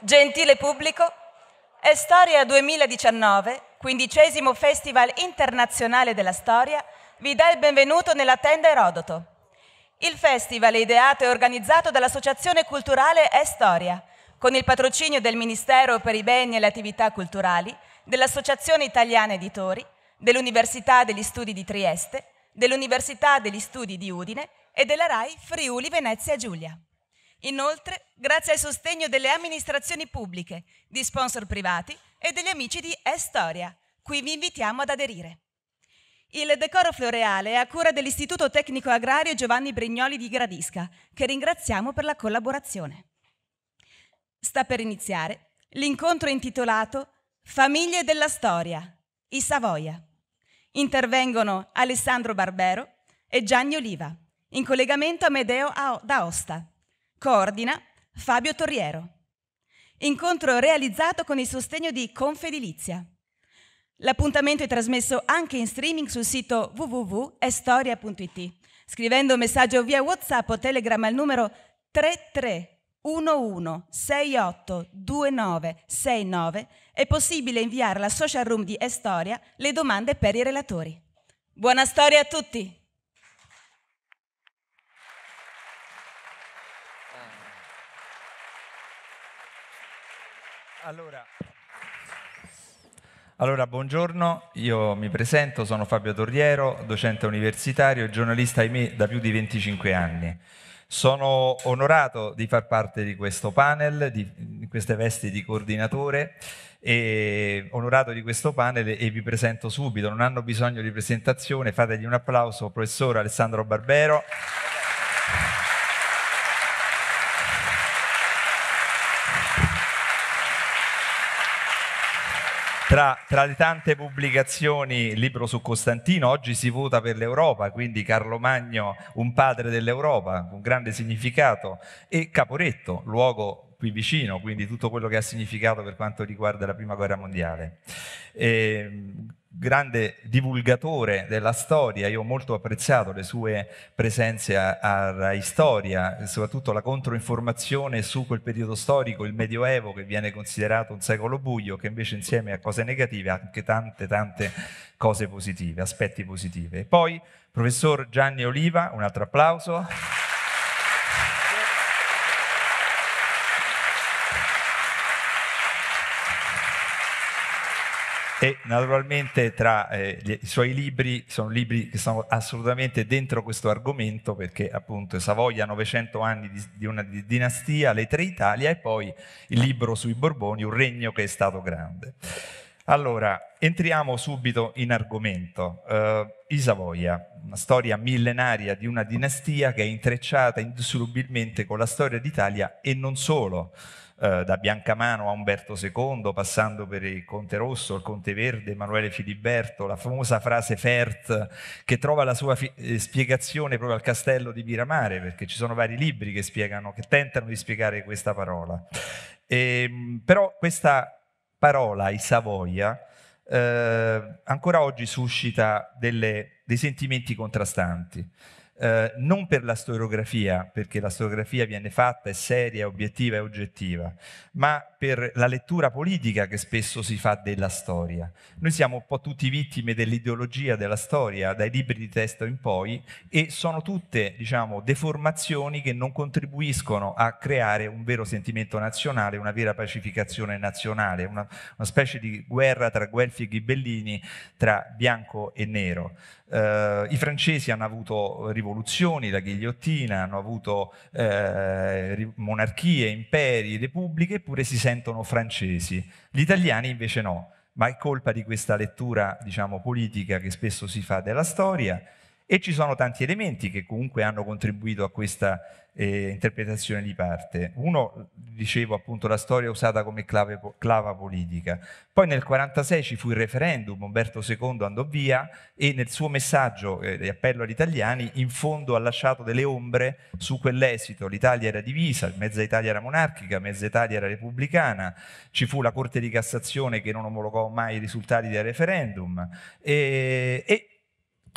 Gentile pubblico, è Storia 2019, quindicesimo Festival internazionale della storia, vi dà il benvenuto nella tenda Erodoto. Il festival è ideato e organizzato dall'Associazione Culturale È Storia, con il patrocinio del Ministero per i Beni e le Attività Culturali, dell'Associazione Italiana Editori, dell'Università degli Studi di Trieste, dell'Università degli Studi di Udine e della RAI Friuli Venezia Giulia. Inoltre, grazie al sostegno delle amministrazioni pubbliche, di sponsor privati e degli amici di Estoria, cui vi invitiamo ad aderire. Il decoro floreale è a cura dell'Istituto Tecnico Agrario Giovanni Brignoli di Gradisca, che ringraziamo per la collaborazione. Sta per iniziare l'incontro intitolato Famiglie della Storia, i Savoia. Intervengono Alessandro Barbero e Gianni Oliva, in collegamento a Medeo Aosta. Coordina Fabio Torriero. Incontro realizzato con il sostegno di Confedilizia. L'appuntamento è trasmesso anche in streaming sul sito www.estoria.it, scrivendo un messaggio via WhatsApp o Telegram al numero 33 11 è possibile inviare alla social room di Estoria le domande per i relatori. Buona storia a tutti! Allora, allora, buongiorno, io mi presento, sono Fabio Torriero, docente universitario e giornalista, ahimè, da più di 25 anni. Sono onorato di far parte di questo panel, di, queste vesti di coordinatore, e onorato di questo panel e vi presento subito, non hanno bisogno di presentazione, fategli un applauso, professore Alessandro Barbero. Applausi Tra, tra, le tante pubblicazioni, il libro su Costantino, oggi si vota per l'Europa, quindi Carlo Magno, un padre dell'Europa, un grande significato, e Caporetto, luogo qui vicino, quindi tutto quello che ha significato per quanto riguarda la Prima Guerra Mondiale. E, ehm, grande divulgatore della storia, io ho molto apprezzato le sue presenze a, a Storia, soprattutto la controinformazione su quel periodo storico, il Medioevo che viene considerato un secolo buio, che invece insieme a cose negative ha anche tante tante cose positive, aspetti positivi. poi professor Gianni Oliva, un altro applauso. che naturalmente tra eh, gli, i suoi libri sono libri che sono assolutamente dentro questo argomento perché appunto Savoia 900 anni di, di una dinastia, le tre Italia e poi il libro sui Borboni, un regno che è stato grande. Allora, entriamo subito in argomento. Uh, I Savoia, una storia millenaria di una dinastia che è intrecciata indissolubilmente con la storia d'Italia e non solo. Eh, da Biancamano a Umberto II, passando per il Conte Rosso, il Conte Verde, Emanuele Filiberto, la famosa frase Fert che trova la sua eh, spiegazione proprio al castello di Miramare, perché ci sono vari libri che spiegano, che tentano di spiegare questa parola. E, ehm, però questa parola, i Savoia, eh, ancora oggi suscita delle, dei sentimenti contrastanti. Eh, non per la storiografia, perché la storiografia viene fatta, è seria, obiettiva e oggettiva, ma per la lettura politica che spesso si fa della storia. Noi siamo un po' tutti vittime dell'ideologia della storia, dai libri di testo in poi, e sono tutte, diciamo, deformazioni che non contribuiscono a creare un vero sentimento nazionale, una vera pacificazione nazionale, una, una specie di guerra tra guelfi e ghibellini, tra bianco e nero. Eh, I francesi hanno avuto rivoluzioni, la ghigliottina, hanno avuto eh, monarchie, imperi, repubbliche, eppure si sentono sentono francesi, gli italiani invece no, ma è colpa di questa lettura diciamo, politica che spesso si fa della storia e ci sono tanti elementi che comunque hanno contribuito a questa eh, interpretazione di parte. Uno, dicevo appunto, la storia usata come clave, clava politica. Poi nel 1946 ci fu il referendum, Umberto II andò via e nel suo messaggio eh, di appello agli italiani in fondo ha lasciato delle ombre su quell'esito. L'Italia era divisa, mezza Italia era monarchica, mezza Italia era repubblicana, ci fu la Corte di Cassazione che non omologò mai i risultati del referendum. e, e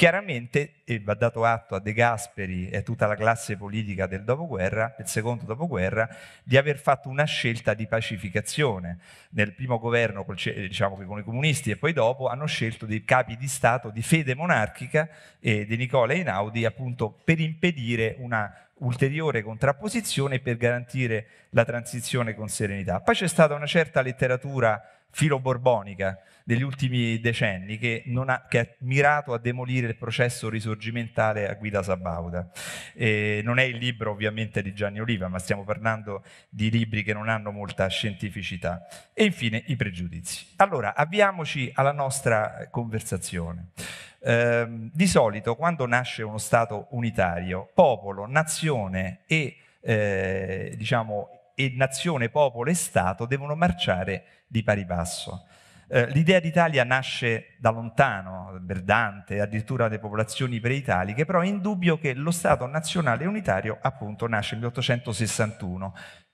Chiaramente, e va dato atto a De Gasperi e a tutta la classe politica del dopoguerra, del secondo dopoguerra, di aver fatto una scelta di pacificazione. Nel primo governo, diciamo che con i comunisti e poi dopo, hanno scelto dei capi di Stato di fede monarchica eh, di Nicola Einaudi appunto per impedire una ulteriore contrapposizione e per garantire la transizione con serenità. Poi c'è stata una certa letteratura filo-borbonica, degli ultimi decenni che, ha, che, ha, mirato a demolire il processo risorgimentale a guida Sabauda. E non è il libro ovviamente di Gianni Oliva, ma stiamo parlando di libri che non hanno molta scientificità. E infine i pregiudizi. Allora, avviamoci alla nostra conversazione. Ehm, di solito quando nasce uno Stato unitario, popolo, nazione e eh, diciamo e nazione, popolo e Stato devono marciare di pari passo. Eh, l'idea d'Italia nasce da lontano, Verdante, addirittura le popolazioni preitaliche, però è indubbio che lo Stato nazionale unitario appunto nasce nel 1861.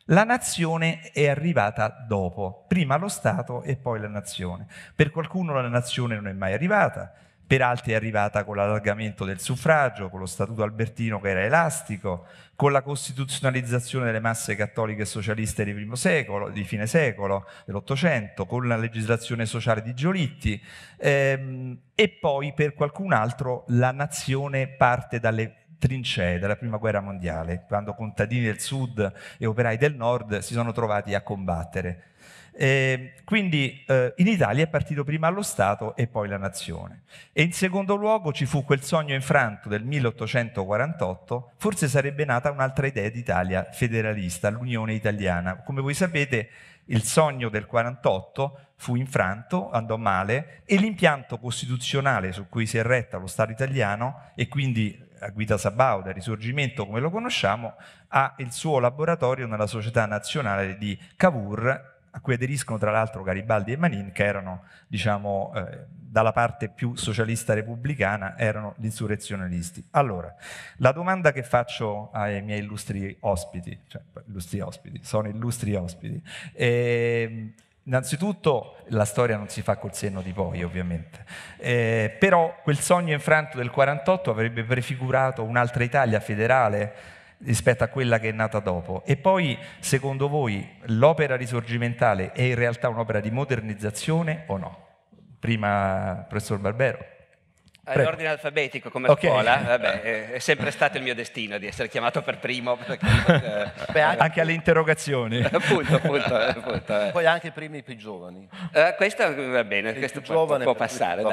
La nazione è arrivata dopo, prima lo Stato e poi la nazione. Per qualcuno la nazione non è mai arrivata, per altri è arrivata con l'allargamento del suffragio, con lo statuto albertino che era elastico, con la costituzionalizzazione delle masse cattoliche e socialiste di, secolo, di fine secolo, dell'Ottocento, con la legislazione sociale di Giolitti ehm, e poi per qualcun altro la nazione parte dalle trincee della prima guerra mondiale, quando contadini del sud e operai del nord si sono trovati a combattere eh, quindi eh, in Italia è partito prima lo Stato e poi la nazione. E in secondo luogo ci fu quel sogno infranto del 1848, forse sarebbe nata un'altra idea d'Italia federalista, l'Unione Italiana. Come voi sapete il sogno del 48 fu infranto, andò male e l'impianto costituzionale su cui si è retta lo Stato italiano e quindi a guida Sabauda, Risorgimento come lo conosciamo, ha il suo laboratorio nella Società Nazionale di Cavour a cui aderiscono tra l'altro Garibaldi e Manin, che erano, diciamo, eh, dalla parte più socialista repubblicana, erano gli insurrezionalisti. Allora, la domanda che faccio ai miei illustri ospiti, cioè illustri ospiti, sono illustri ospiti, eh, Innanzitutto la storia non si fa col senno di poi, ovviamente, eh, però quel sogno infranto del 48 avrebbe prefigurato un'altra Italia federale rispetto a quella che è nata dopo? E poi, secondo voi, l'opera risorgimentale è in realtà un'opera di modernizzazione o no? Prima, professor Barbero. All'ordine eh, alfabetico come okay. scuola, vabbè, è sempre stato il mio destino di essere chiamato per primo. Perché, Beh, anche, anche alle interrogazioni. appunto, appunto, eh, appunto. Eh. Poi anche i primi più giovani. Uh, questo va bene, il questo può, può passare.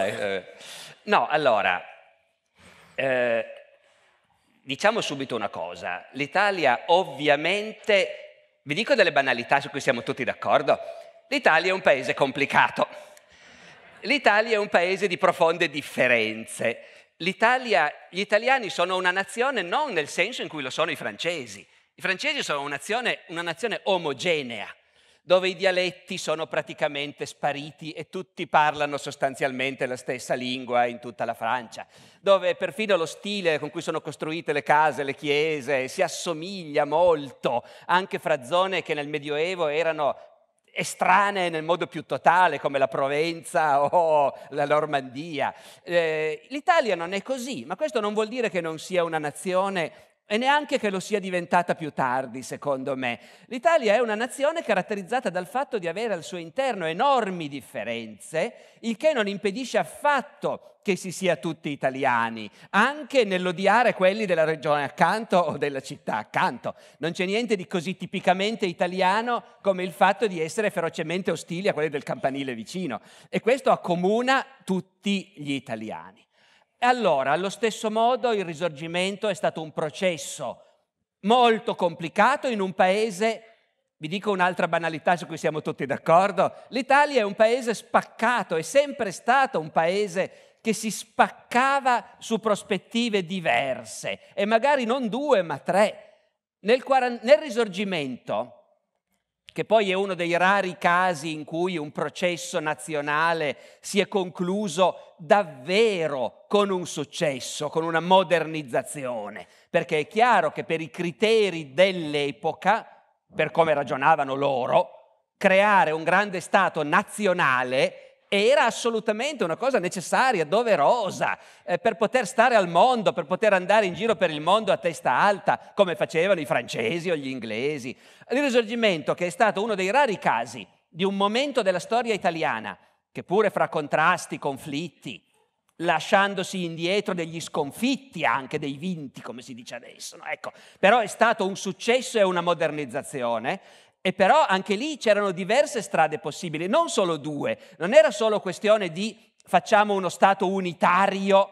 Più... No, allora, eh, diciamo subito una cosa, l'Italia ovviamente, vi dico delle banalità su cui siamo tutti d'accordo, l'Italia è un paese complicato, l'Italia è un paese di profonde differenze, L'Italia, gli italiani sono una nazione non nel senso in cui lo sono i francesi, i francesi sono una nazione, una nazione omogenea, dove i dialetti sono praticamente spariti e tutti parlano sostanzialmente la stessa lingua in tutta la Francia, dove perfino lo stile con cui sono costruite le case, le chiese, si assomiglia molto anche fra zone che nel Medioevo erano estranee nel modo più totale, come la Provenza o la Normandia. Eh, L'Italia non è così, ma questo non vuol dire che non sia una nazione e neanche che lo sia diventata più tardi, secondo me. L'Italia è una nazione caratterizzata dal fatto di avere al suo interno enormi differenze, il che non impedisce affatto che si sia tutti italiani, anche nell'odiare quelli della regione accanto o della città accanto. Non c'è niente di così tipicamente italiano come il fatto di essere ferocemente ostili a quelli del campanile vicino. E questo accomuna tutti gli italiani. E allora, allo stesso modo, il risorgimento è stato un processo molto complicato in un paese vi dico un'altra banalità su cui siamo tutti d'accordo. L'Italia è un paese spaccato, è sempre stato un paese che si spaccava su prospettive diverse e magari non due ma tre. Nel, nel risorgimento che poi è uno dei rari casi in cui un processo nazionale si è concluso davvero con un successo, con una modernizzazione, perché è chiaro che per i criteri dell'epoca, per come ragionavano loro, creare un grande Stato nazionale e era assolutamente una cosa necessaria, doverosa, eh, per poter stare al mondo, per poter andare in giro per il mondo a testa alta, come facevano i francesi o gli inglesi. Il risorgimento, che è stato uno dei rari casi di un momento della storia italiana, che pure fra contrasti, conflitti, lasciandosi indietro degli sconfitti anche dei vinti, come si dice adesso. No? Ecco, però è stato un successo e una modernizzazione e però anche lì c'erano diverse strade possibili, non solo due. Non era solo questione di facciamo uno Stato unitario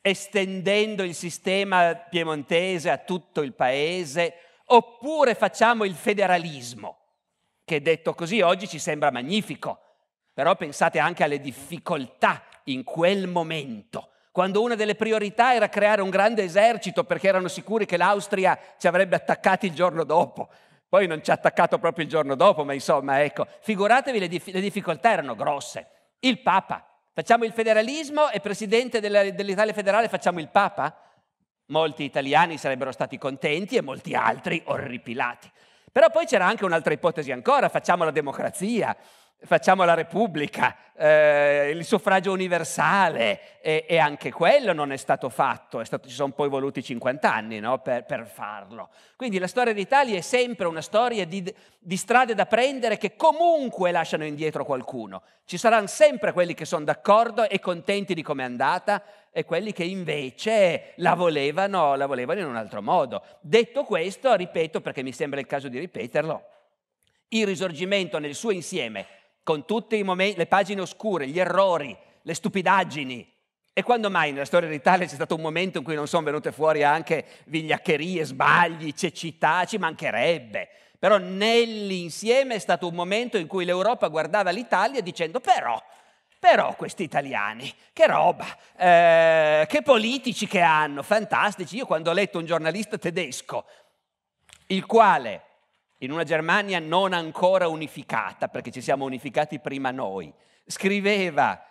estendendo il sistema piemontese a tutto il paese, oppure facciamo il federalismo, che detto così oggi ci sembra magnifico, però pensate anche alle difficoltà in quel momento quando una delle priorità era creare un grande esercito perché erano sicuri che l'Austria ci avrebbe attaccati il giorno dopo. Poi non ci ha attaccato proprio il giorno dopo, ma insomma, ecco, figuratevi le, dif- le difficoltà erano grosse. Il Papa, facciamo il federalismo e presidente della, dell'Italia federale facciamo il Papa? Molti italiani sarebbero stati contenti e molti altri orripilati. Però poi c'era anche un'altra ipotesi ancora, facciamo la democrazia facciamo la Repubblica, eh, il suffragio universale e, e, anche quello non è stato fatto, è stato, ci sono poi voluti 50 anni no, per, per, farlo. Quindi la storia d'Italia è sempre una storia di, di strade da prendere che comunque lasciano indietro qualcuno. Ci saranno sempre quelli che sono d'accordo e contenti di come è andata e quelli che invece la volevano, la volevano in un altro modo. Detto questo, ripeto perché mi sembra il caso di ripeterlo, il risorgimento nel suo insieme con tutte le pagine oscure, gli errori, le stupidaggini. E quando mai nella storia d'Italia c'è stato un momento in cui non sono venute fuori anche vigliaccherie, sbagli, cecità, ci mancherebbe. Però nell'insieme è stato un momento in cui l'Europa guardava l'Italia dicendo però, però questi italiani, che roba, eh, che politici che hanno, fantastici. Io quando ho letto un giornalista tedesco, il quale in una Germania non ancora unificata, perché ci siamo unificati prima noi, scriveva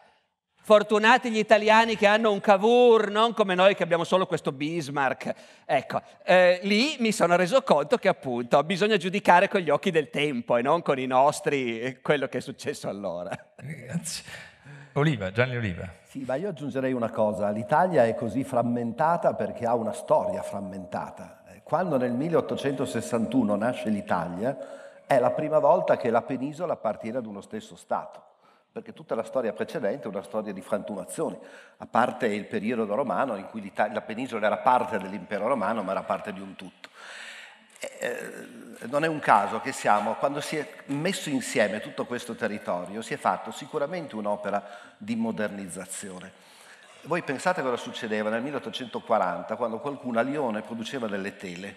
Fortunati gli italiani che hanno un Cavour, non come noi che abbiamo solo questo Bismarck. Ecco, eh, lì mi sono reso conto che appunto bisogna giudicare con gli occhi del tempo e non con i nostri eh, quello che è successo allora. Grazie. Oliva, Gianni Oliva. Sì, ma io aggiungerei una cosa. L'Italia è così frammentata perché ha una storia frammentata quando nel 1861 nasce l'Italia, è la prima volta che la penisola appartiene ad uno stesso Stato perché tutta la storia precedente è una storia di frantumazioni, a parte il periodo romano in cui la penisola era parte dell'impero romano ma era parte di un tutto. Eh, non è un caso che siamo, quando si è messo insieme tutto questo territorio, si è fatto sicuramente un'opera di modernizzazione. Voi pensate cosa succedeva nel 1840 quando qualcuno a Lione produceva delle tele,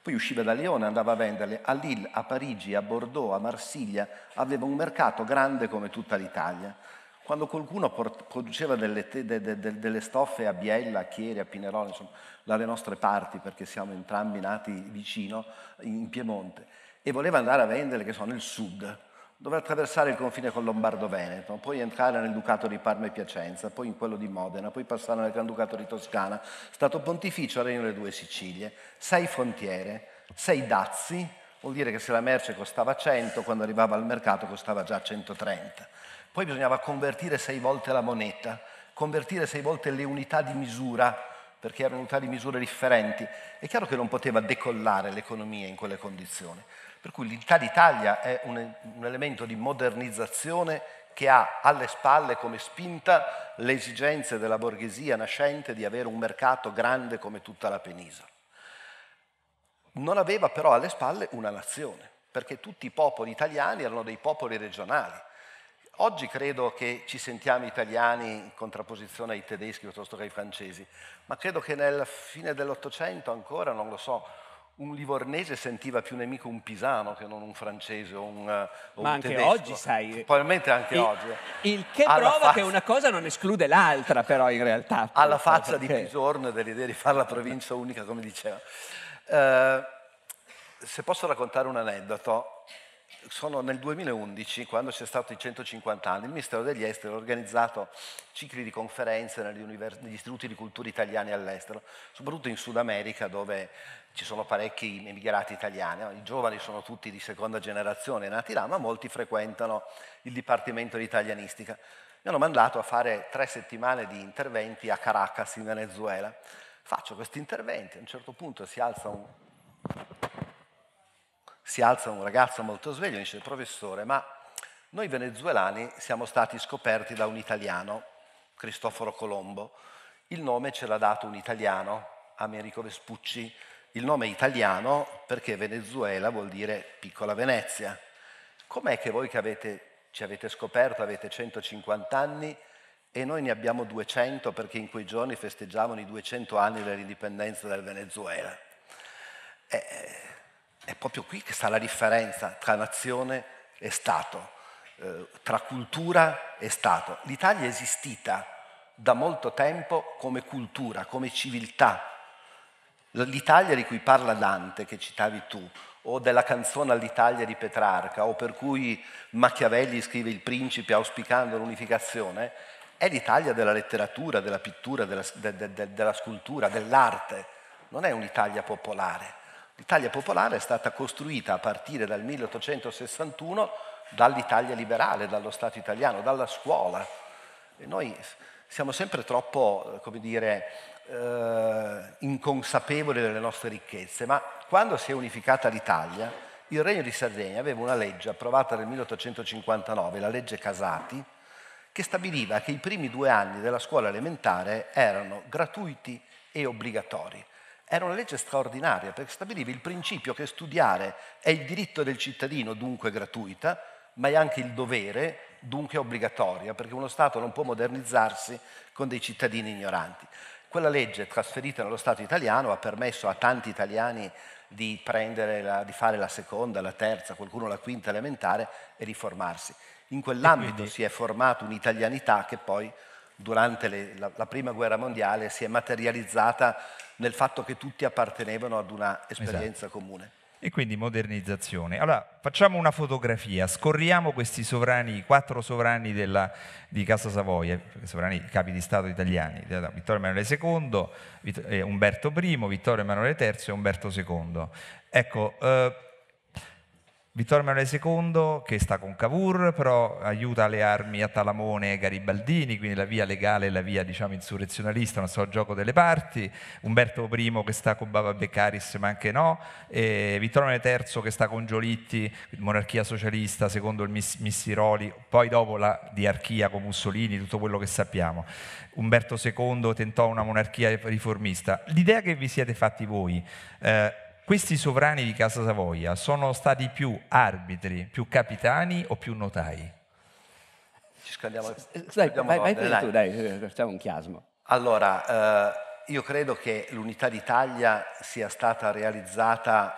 poi usciva da Lione, e andava a venderle a Lille, a Parigi, a Bordeaux, a Marsiglia, aveva un mercato grande come tutta l'Italia. Quando qualcuno produceva delle, te, de, de, de, delle stoffe a Biella, a Chieri, a Pinerolo, insomma, dalle nostre parti, perché siamo entrambi nati vicino in Piemonte, e voleva andare a vendere, che so, nel sud, dove attraversare il confine con Lombardo-Veneto, poi entrare nel Ducato di Parma e Piacenza, poi in quello di Modena, poi passare nel Gran Ducato di Toscana, Stato Pontificio, Regno delle Due Sicilie, sei frontiere, sei dazi, vuol dire che se la merce costava 100, quando arrivava al mercato costava già 130. Poi bisognava convertire sei volte la moneta, convertire sei volte le unità di misura, perché erano unità di misura differenti. È chiaro che non poteva decollare l'economia in quelle condizioni. Per cui l'Unità d'Italia è un, un elemento di modernizzazione che ha alle spalle come spinta le esigenze della borghesia nascente di avere un mercato grande come tutta la penisola. Non aveva però alle spalle una nazione, perché tutti i popoli italiani erano dei popoli regionali. Oggi credo che ci sentiamo italiani in contrapposizione ai tedeschi piuttosto che ai francesi, ma credo che nella fine dell'Ottocento ancora, non lo so, un livornese sentiva più nemico un pisano che non un francese o un, eh, o Ma un anche oggi, sai. Probabilmente anche il, oggi. Il che Alla prova fazza... che una cosa non esclude l'altra, però, in realtà. Alla faccia perché... di Pisorno e dell'idea di fare la provincia unica, come diceva. Eh, se posso raccontare un aneddoto, sono nel 2011, quando c'è stato i 150 anni, il Ministero degli Esteri ha organizzato cicli di conferenze negli, negli, istituti di cultura italiani all'estero, soprattutto in Sud America dove ci sono parecchi emigrati italiani, i giovani sono tutti di seconda generazione nati là, ma molti frequentano il Dipartimento di Italianistica. Mi hanno mandato a fare tre settimane di interventi a Caracas in Venezuela. Faccio questi interventi, a un certo punto si alza un si alza un ragazzo molto sveglio e dice, professore, ma noi venezuelani siamo stati scoperti da un italiano, Cristoforo Colombo. Il nome ce l'ha dato un italiano, Americo Vespucci. Il nome è italiano perché Venezuela vuol dire piccola Venezia. Com'è che voi che avete, ci avete scoperto, avete 150 anni e noi ne abbiamo 200 perché in quei giorni festeggiavano i 200 anni dell'indipendenza del Venezuela? Eh, è proprio qui che sta la differenza tra nazione e Stato, eh, tra cultura e Stato. L'Italia è esistita da molto tempo come cultura, come civiltà. L'Italia di cui parla Dante, che citavi tu, o della canzone all'Italia di Petrarca, o per cui Machiavelli scrive Il principe auspicando l'unificazione, è l'Italia della letteratura, della pittura, della, de, de, de, della scultura, dell'arte, non è un'Italia popolare. L'Italia popolare è stata costruita a partire dal 1861 dall'Italia liberale, dallo Stato italiano, dalla scuola. E noi siamo sempre troppo, eh, come dire, eh, inconsapevoli delle nostre ricchezze, ma quando si è unificata l'Italia, il Regno di Sardegna aveva una legge approvata nel 1859, la legge Casati, che stabiliva che i primi due anni della scuola elementare erano gratuiti e obbligatori. Era una legge straordinaria perché stabiliva il principio che studiare è il diritto del cittadino, dunque gratuita, ma è anche il dovere, dunque obbligatoria, perché uno Stato non può modernizzarsi con dei cittadini ignoranti. Quella legge trasferita nello Stato italiano ha permesso a tanti italiani di, la, di fare la seconda, la terza, qualcuno la quinta elementare e riformarsi. In quell'ambito quindi... si è formata un'italianità che poi durante le, la, la, prima guerra mondiale si è materializzata nel fatto che tutti appartenevano ad una esperienza esatto. comune. E quindi modernizzazione. Allora facciamo una fotografia, scorriamo questi sovrani, quattro sovrani della, di Casa Savoia, sovrani capi di Stato italiani, Vittorio Emanuele II, eh, Umberto I, Vittorio Emanuele III e Umberto II. Ecco, eh, Vittorio Emanuele II che sta con Cavour, però aiuta le armi a Talamone e Garibaldini, quindi la via legale e la via diciamo, insurrezionalista, non so, gioco delle parti, Umberto I che sta con Baba Beccaris, ma anche no, e Vittorio Emanuele III che sta con Giolitti, monarchia socialista secondo il Miss, Missiroli, poi dopo la diarchia con Mussolini, tutto quello che sappiamo. Umberto II tentò una monarchia riformista. L'idea che vi siete fatti voi, eh, questi sovrani di Casa Savoia sono stati più arbitri, più capitani o più notai? Ci scagliamo. Dai, vai, vai tu, dai, eh, facciamo un chiasmo. Allora, eh, io credo che l'unità d'Italia sia stata realizzata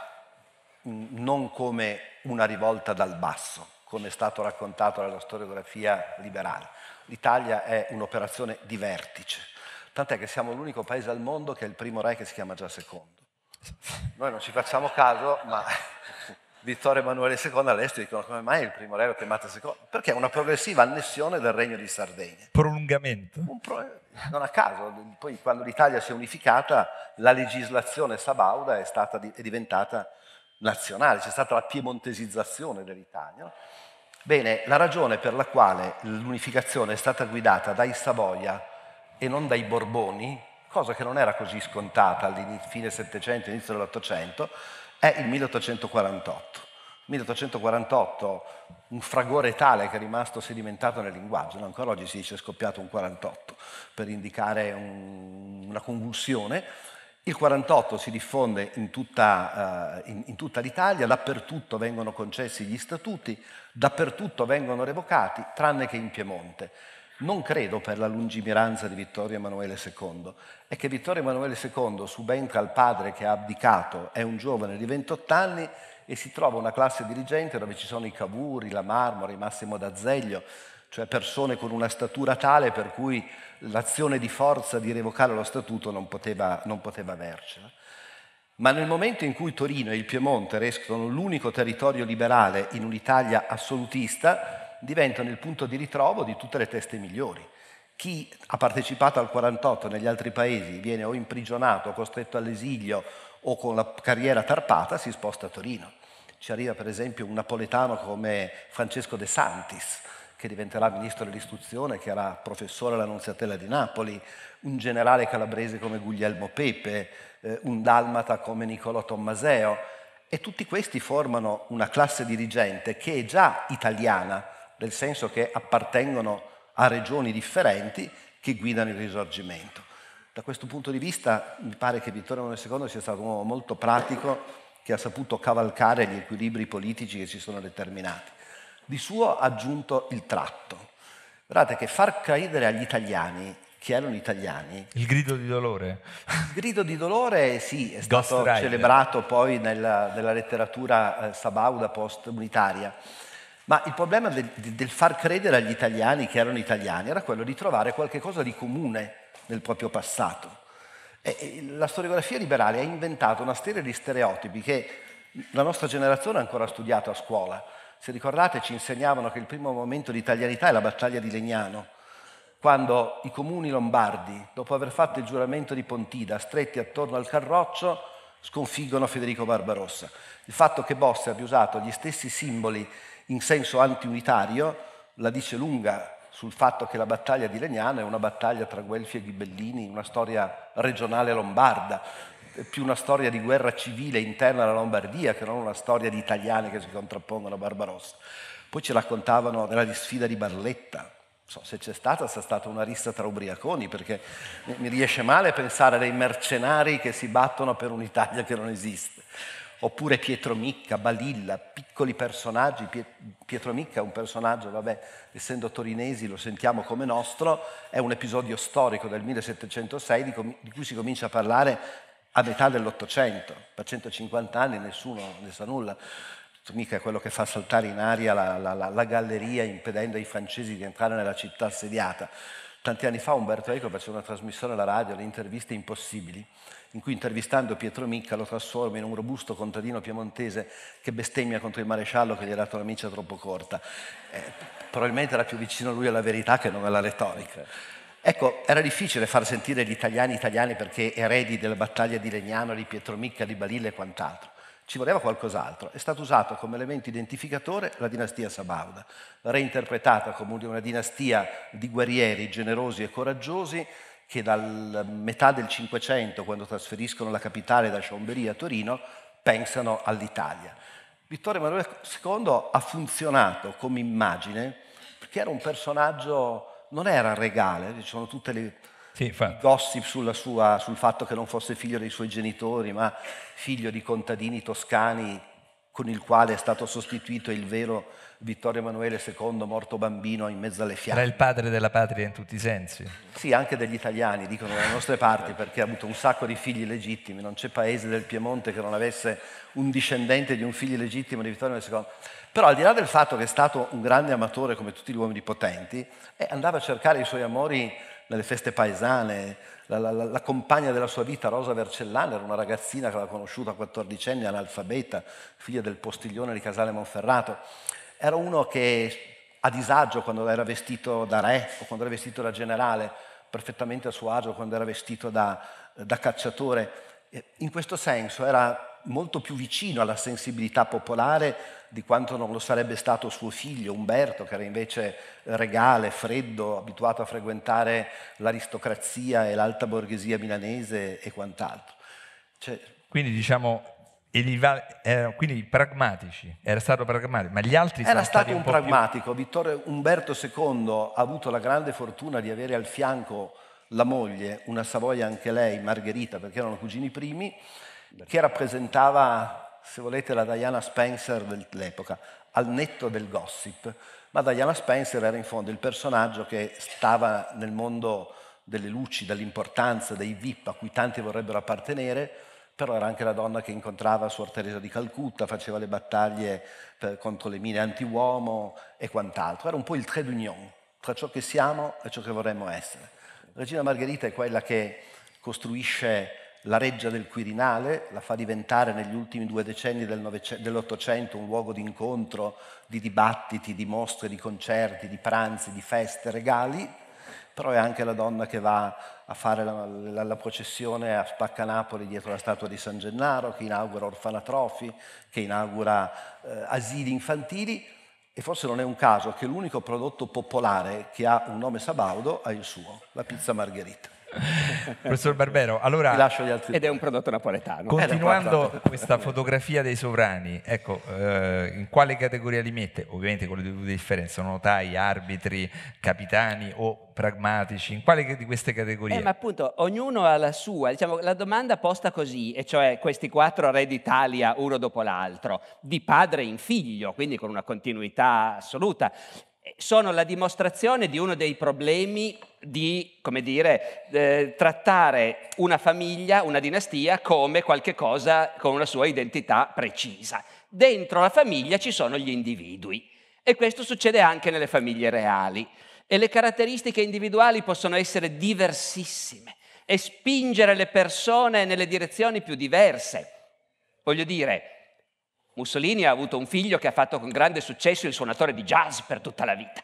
mm, non come una rivolta dal basso, come è stato raccontato nella storiografia liberale. L'Italia è un'operazione di vertice, tant'è che siamo l'unico paese al mondo che è il primo re che si chiama già secondo. Noi non ci facciamo caso, ma Vittorio Emanuele II all'estero dicono come mai il primo re lo chiamate secondo? Perché è una progressiva annessione del regno di Sardegna. Prolungamento. Pro... non a caso, poi quando l'Italia si è unificata la legislazione sabauda è, stata, è diventata nazionale, c'è stata la piemontesizzazione dell'Italia. Bene, la ragione per la quale l'unificazione è stata guidata dai Savoia e non dai Borboni cosa che non era così scontata all'inizio, fine Settecento, inizio dell'Ottocento, è il 1848. 1848, un fragore tale che è rimasto sedimentato nel linguaggio, ancora oggi si dice scoppiato un 48 per indicare un, una convulsione, il 48 si diffonde in tutta, uh, in, in tutta, l'Italia, dappertutto vengono concessi gli statuti, dappertutto vengono revocati, tranne che in Piemonte non credo per la lungimiranza di Vittorio Emanuele II, è che Vittorio Emanuele II subentra al padre che ha abdicato, è un giovane di 28 anni e si trova una classe dirigente dove ci sono i Cavuri, la Marmore, Massimo d'Azeglio, cioè persone con una statura tale per cui l'azione di forza di revocare lo statuto non poteva, non poteva avercela. Ma nel momento in cui Torino e il Piemonte restano l'unico territorio liberale in un'Italia assolutista, diventano il punto di ritrovo di tutte le teste migliori. Chi ha partecipato al 48 negli altri paesi viene o imprigionato, o costretto all'esilio o con la carriera tarpata si sposta a Torino. Ci arriva per esempio un napoletano come Francesco De Santis, che diventerà ministro dell'istruzione, che era professore all'Annunziatella di Napoli, un generale calabrese come Guglielmo Pepe, eh, un dalmata come Niccolò Tommaseo. E tutti questi formano una classe dirigente che è già italiana, nel senso che appartengono a regioni differenti che guidano il risorgimento. Da questo punto di vista mi pare che Vittorio Emanuele II sia stato un uomo molto pratico che ha saputo cavalcare gli equilibri politici che si sono determinati. Di suo ha aggiunto il tratto. Guardate che far credere agli italiani che erano italiani. Il grido di dolore. Il grido di dolore, sì, è stato celebrato poi nella, nella letteratura eh, sabauda post-unitaria. Ma il problema del, del, far credere agli italiani che erano italiani era quello di trovare qualche cosa di comune nel proprio passato. E, e la storiografia liberale ha inventato una serie di stereotipi che la nostra generazione ha ancora studiato a scuola. Se ricordate ci insegnavano che il primo momento di italianità è la battaglia di Legnano, quando i comuni lombardi, dopo aver fatto il giuramento di Pontida, stretti attorno al Carroccio, sconfiggono Federico Barbarossa. Il fatto che Bosse abbia usato gli stessi simboli in senso antiunitario, la dice lunga sul fatto che la battaglia di Legnano è una battaglia tra Guelfi e Ghibellini, una storia regionale lombarda, più una storia di guerra civile interna alla Lombardia che non una storia di italiani che si contrappongono a Barbarossa. Poi ci raccontavano della sfida di Barletta, So, se c'è stata, sia stata una rissa tra ubriaconi, perché mi riesce male pensare a dei mercenari che si battono per un'Italia che non esiste oppure Pietro Micca, Balilla, piccoli personaggi, Pietro Micca è un personaggio, vabbè, essendo torinesi lo sentiamo come nostro, è un episodio storico del 1706 di, com- di cui si comincia a parlare a metà dell'Ottocento, per 150 anni nessuno ne sa nulla. Mica è quello che fa saltare in aria la, la, la, la galleria impedendo ai francesi di entrare nella città assediata. Tanti anni fa Umberto Eco faceva una trasmissione alla radio, le interviste impossibili, in cui intervistando Pietro Micca lo trasforma in un robusto contadino piemontese che bestemmia contro il maresciallo che gli ha dato una miccia troppo corta. Eh, probabilmente era più vicino lui alla verità che non alla retorica. Ecco, era difficile far sentire gli italiani italiani perché eredi della battaglia di Legnano, di Pietro Micca, di Balilla e quant'altro. Ci voleva qualcos'altro. È stato usato come elemento identificatore la dinastia Sabauda, reinterpretata come una dinastia di guerrieri generosi e coraggiosi che dalla metà del Cinquecento, quando trasferiscono la capitale da Chambery a Torino, pensano all'Italia. Vittorio Emanuele II ha funzionato come immagine perché era un personaggio, non era regale, ci sono tutte le sì, gossip sua, sul fatto che non fosse figlio dei suoi genitori, ma figlio di contadini toscani con il quale è stato sostituito il vero Vittorio Emanuele II morto bambino in mezzo alle fiamme. Era il padre della patria in tutti i sensi. Sì, anche degli italiani, dicono dalle nostre parti, perché ha avuto un sacco di figli legittimi, non c'è paese del Piemonte che non avesse un discendente di un figlio legittimo di Vittorio Emanuele II. Però al di là del fatto che è stato un grande amatore come tutti gli uomini potenti, eh, andava a cercare i suoi amori nelle feste paesane, la, la, la, compagna della sua vita, Rosa Vercellana, era una ragazzina che l'ha conosciuta a 14 anni, analfabeta, figlia del postiglione di Casale Monferrato era uno che a disagio quando era vestito da re o quando era vestito da generale, perfettamente a suo agio quando era vestito da, da cacciatore. Eh, in questo senso era molto più vicino alla sensibilità popolare di quanto non lo sarebbe stato suo figlio Umberto, che era invece regale, freddo, abituato a frequentare l'aristocrazia e l'alta borghesia milanese e quant'altro. Cioè... Quindi diciamo Va, eh, quindi pragmatici, era stato pragmatico, ma gli altri era stato un, un pragmatico. Più... Vittorio Umberto II ha avuto la grande fortuna di avere al fianco la moglie, una Savoia anche lei, Margherita, perché erano cugini primi, che rappresentava, se volete, la Diana Spencer dell'epoca, al netto del gossip. Ma Diana Spencer era in fondo il personaggio che stava nel mondo delle luci, dell'importanza, dei VIP a cui tanti vorrebbero appartenere però era anche la donna che incontrava Suor Teresa di Calcutta, faceva le battaglie per, eh, contro le mine anti-uomo e quant'altro. Era un po' il trait d'union tra ciò che siamo e ciò che vorremmo essere. Regina Margherita è quella che costruisce la reggia del Quirinale, la fa diventare negli ultimi due decenni dell'Ottocento un luogo di incontro, di dibattiti, di mostre, di concerti, di pranzi, di feste, regali, però è anche la donna che va a fare la, la, la processione a Spaccanapoli dietro la statua di San Gennaro, che inaugura orfanatrofi, che inaugura eh, asili infantili e forse non è un caso che l'unico prodotto popolare che ha un nome sabaudo ha il suo, la pizza margherita. Professor Barbero, allora... Ed è un prodotto napoletano. Eh, Continuando questa fotografia dei sovrani, ecco, eh, in quale categoria li mette? Ovviamente con le due differenze, notai, arbitri, capitani o pragmatici, in quale di queste categorie? Eh, ma appunto, ognuno ha la sua. Diciamo, la domanda posta così, e cioè questi quattro re d'Italia uno dopo l'altro, di padre in figlio, quindi con una continuità assoluta, eh, sono la dimostrazione di uno dei problemi di, come dire, eh, trattare una famiglia, una dinastia, come qualcosa con una sua identità precisa. Dentro la famiglia ci sono gli individui e questo succede anche nelle famiglie reali e le caratteristiche individuali possono essere diversissime e spingere le persone nelle direzioni più diverse. Voglio dire, Mussolini ha avuto un figlio che ha fatto con grande successo il suonatore di jazz per tutta la vita.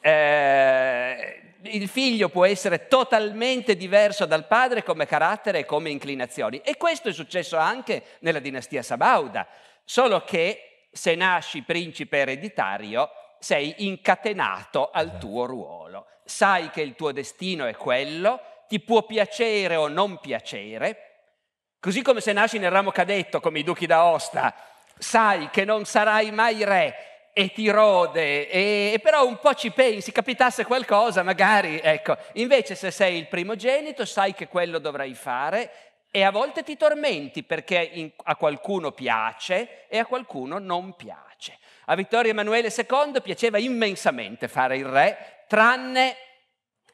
Eh, il figlio può essere totalmente diverso dal padre come carattere e come inclinazioni. E questo è successo anche nella dinastia Sabauda, solo che se nasci principe ereditario sei incatenato al esatto. tuo ruolo, sai che il tuo destino è quello, ti può piacere o non piacere, così come se nasci nel ramo cadetto come i duchi d'Aosta sai che non sarai mai re e ti rode, e, e però un po' ci pensi, capitasse qualcosa magari, ecco. Invece se sei il primogenito sai che quello dovrai fare e a volte ti tormenti perché in, a qualcuno piace e a qualcuno non piace. A Vittorio Emanuele II piaceva immensamente fare il re, tranne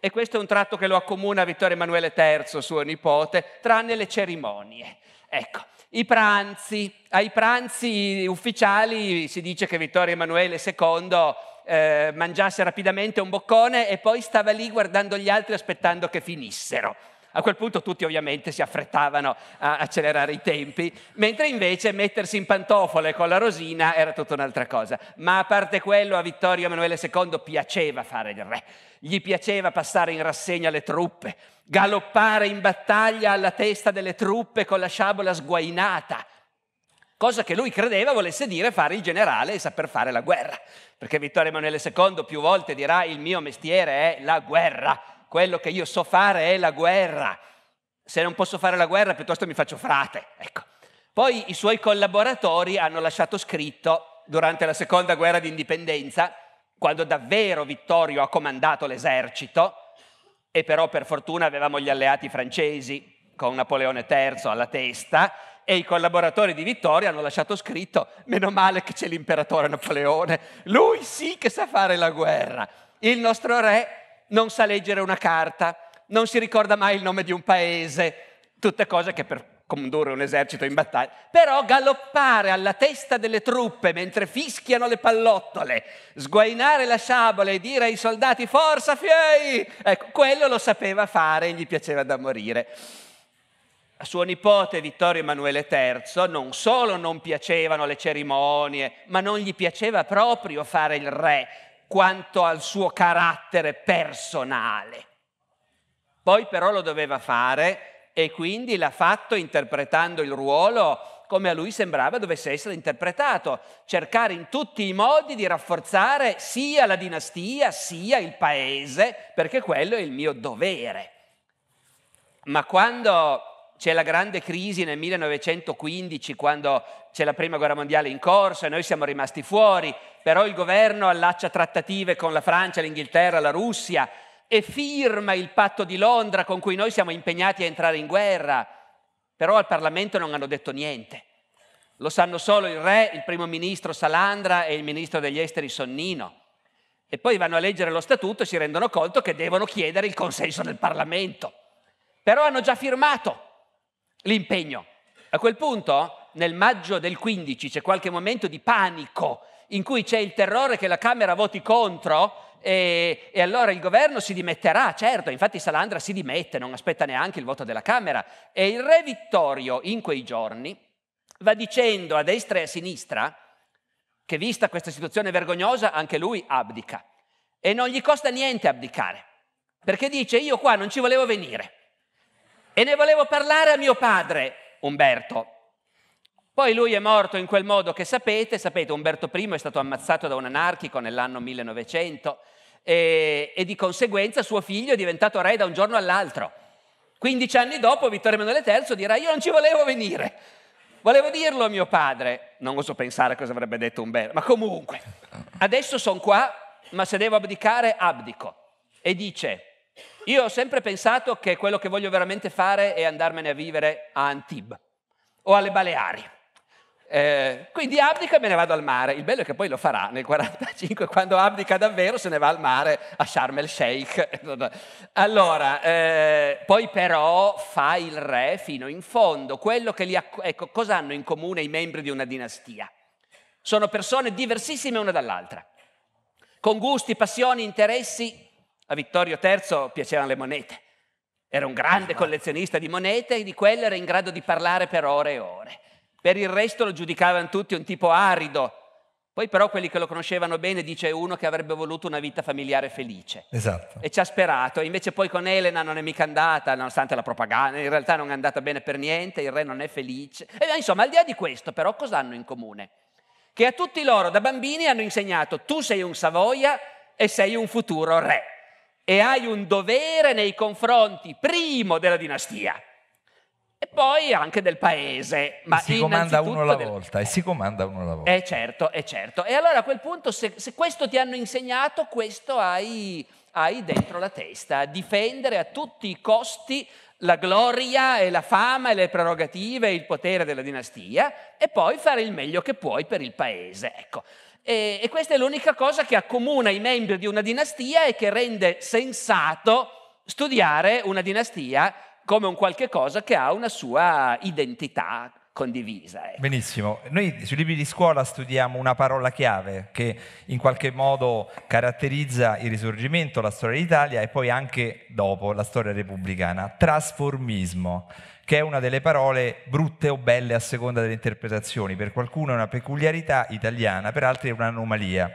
e questo è un tratto che lo accomuna a Vittorio Emanuele III, suo nipote, tranne le cerimonie. Ecco, i pranzi. Ai pranzi ufficiali si dice che Vittorio Emanuele II eh, mangiasse rapidamente un boccone e poi stava lì guardando gli altri aspettando che finissero. A quel punto tutti ovviamente si affrettavano a accelerare i tempi, mentre invece mettersi in pantofole con la rosina era tutta un'altra cosa. Ma a parte quello a Vittorio Emanuele II piaceva fare il re, gli piaceva passare in rassegna le truppe, galoppare in battaglia alla testa delle truppe con la sciabola sguainata, cosa che lui credeva volesse dire fare il generale e saper fare la guerra, perché Vittorio Emanuele II più volte dirà il mio mestiere è la guerra, quello che io so fare è la guerra, se non posso fare la guerra piuttosto mi faccio frate, ecco. Poi i suoi collaboratori hanno lasciato scritto durante la seconda guerra d'indipendenza, quando davvero Vittorio ha comandato l'esercito, e però per fortuna avevamo gli alleati francesi con Napoleone III alla testa e i collaboratori di Vittorio hanno lasciato scritto meno male che c'è l'imperatore Napoleone, lui sì che sa fare la guerra. Il nostro re non sa leggere una carta, non si ricorda mai il nome di un paese, tutte cose che per condurre un esercito in battaglia, però galoppare alla testa delle truppe mentre fischiano le pallottole, sguainare la sciabola e dire ai soldati forza fiei, ecco, quello lo sapeva fare e gli piaceva da morire. A suo nipote Vittorio Emanuele III non solo non piacevano le cerimonie, ma non gli piaceva proprio fare il re quanto al suo carattere personale. Poi però lo doveva fare e quindi l'ha fatto interpretando il ruolo come a lui sembrava dovesse essere interpretato, cercare in tutti i modi di rafforzare sia la dinastia sia il paese, perché quello è il mio dovere. Ma quando c'è la grande crisi nel 1915, quando c'è la prima guerra mondiale in corso e noi siamo rimasti fuori, però il governo allaccia trattative con la Francia, l'Inghilterra, la Russia, e firma il patto di Londra con cui noi siamo impegnati a entrare in guerra, però al Parlamento non hanno detto niente. Lo sanno solo il re, il primo ministro Salandra e il ministro degli esteri Sonnino. E poi vanno a leggere lo statuto e si rendono conto che devono chiedere il consenso del Parlamento. Però hanno già firmato l'impegno. A quel punto, nel maggio del 15, c'è qualche momento di panico in cui c'è il terrore che la Camera voti contro e, e, allora il governo si dimetterà, certo, infatti Salandra si dimette, non aspetta neanche il voto della Camera. E il re Vittorio in quei giorni va dicendo a destra e a sinistra che vista questa situazione vergognosa anche lui abdica. E non gli costa niente abdicare, perché dice io qua non ci volevo venire e ne volevo parlare a mio padre Umberto, poi lui è morto in quel modo che sapete, sapete Umberto I è stato ammazzato da un anarchico nell'anno 1900 e, e di conseguenza suo figlio è diventato re da un giorno all'altro. 15 anni dopo Vittorio Emanuele III dirà io non ci volevo venire, volevo dirlo a mio padre, non oso pensare cosa avrebbe detto Umberto, ma comunque, adesso sono qua, ma se devo abdicare abdico. E dice, io ho sempre pensato che quello che voglio veramente fare è andarmene a vivere a Antibes o alle Baleari eh, quindi abdica e me ne vado al mare. Il bello è che poi lo farà nel 45, quando abdica davvero se ne va al mare a Sharm el Sheikh. allora, eh, poi però fa il re fino in fondo. Quello che li acc- ecco, cosa hanno in comune i membri di una dinastia? Sono persone diversissime una dall'altra, con gusti, passioni, interessi. A Vittorio III piacevano le monete. Era un grande collezionista di monete e di quello era in grado di parlare per ore e ore. Per il resto lo giudicavano tutti un tipo arido. Poi però quelli che lo conoscevano bene dice uno che avrebbe voluto una vita familiare felice. Esatto. E ci ha sperato. Invece poi con Elena non è mica andata, nonostante la propaganda, in realtà non è andata bene per niente, il re non è felice. E eh, insomma, al di là di questo però cosa hanno in comune? Che a tutti loro da bambini hanno insegnato tu sei un Savoia e sei un futuro re. E hai un dovere nei confronti primo della dinastia e poi anche del paese. Ma si comanda uno alla del... volta, e si comanda uno alla volta. Eh certo, eh certo. E allora a quel punto, se, se questo ti hanno insegnato, questo hai, hai dentro la testa, difendere a tutti i costi la gloria e la fama e le prerogative e il potere della dinastia e poi fare il meglio che puoi per il paese. Ecco. E, e questa è l'unica cosa che accomuna i membri di una dinastia e che rende sensato studiare una dinastia come un qualche cosa che ha una sua identità condivisa. Ecco. Benissimo, noi sui libri di scuola studiamo una parola chiave che in qualche modo caratterizza il risorgimento, la storia d'Italia e poi anche dopo la storia repubblicana, trasformismo che è una delle parole brutte o belle a seconda delle interpretazioni. Per qualcuno è una peculiarità italiana, per altri è un'anomalia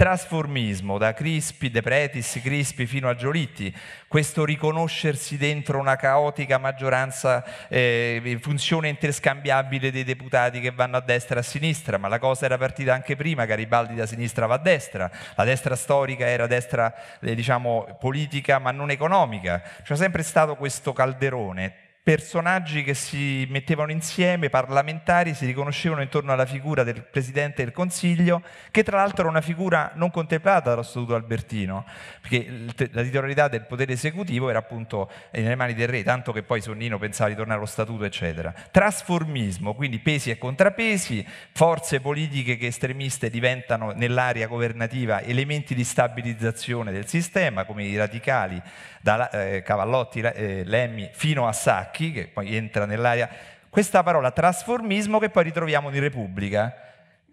trasformismo, da Crispi, De Pretis, Crispi fino a Giolitti, questo riconoscersi dentro una caotica maggioranza, eh, funzione interscambiabile dei deputati che vanno a destra e a sinistra, ma la cosa era partita anche prima, Garibaldi da sinistra va a destra, la destra storica era destra eh, diciamo, politica ma non economica, c'è sempre stato questo calderone personaggi che si mettevano insieme, parlamentari, si riconoscevano intorno alla figura del Presidente del Consiglio, che tra l'altro era una figura non contemplata dallo Statuto Albertino, perché la titolarità del potere esecutivo era appunto eh, nelle mani del re, tanto che poi Sonnino pensava di tornare allo Statuto, eccetera. Trasformismo, quindi pesi e contrapesi, forze politiche che estremiste diventano nell'area governativa elementi di stabilizzazione del sistema, come i radicali, da eh, Cavallotti, eh, Lemmi, fino a Sacchi, Sacchi, che poi entra nell'area, questa parola trasformismo che poi ritroviamo in Repubblica,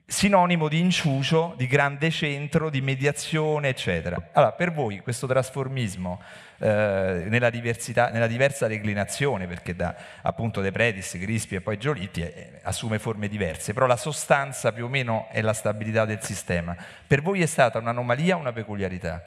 sinonimo di inciucio, di grande centro, di mediazione, eccetera. Allora, per voi questo trasformismo eh, nella, nella, diversa declinazione, perché da appunto De Predis, Crispi e poi Giolitti eh, assume forme diverse, però la sostanza più o meno è la stabilità del sistema. Per voi è stata un'anomalia, o una peculiarità?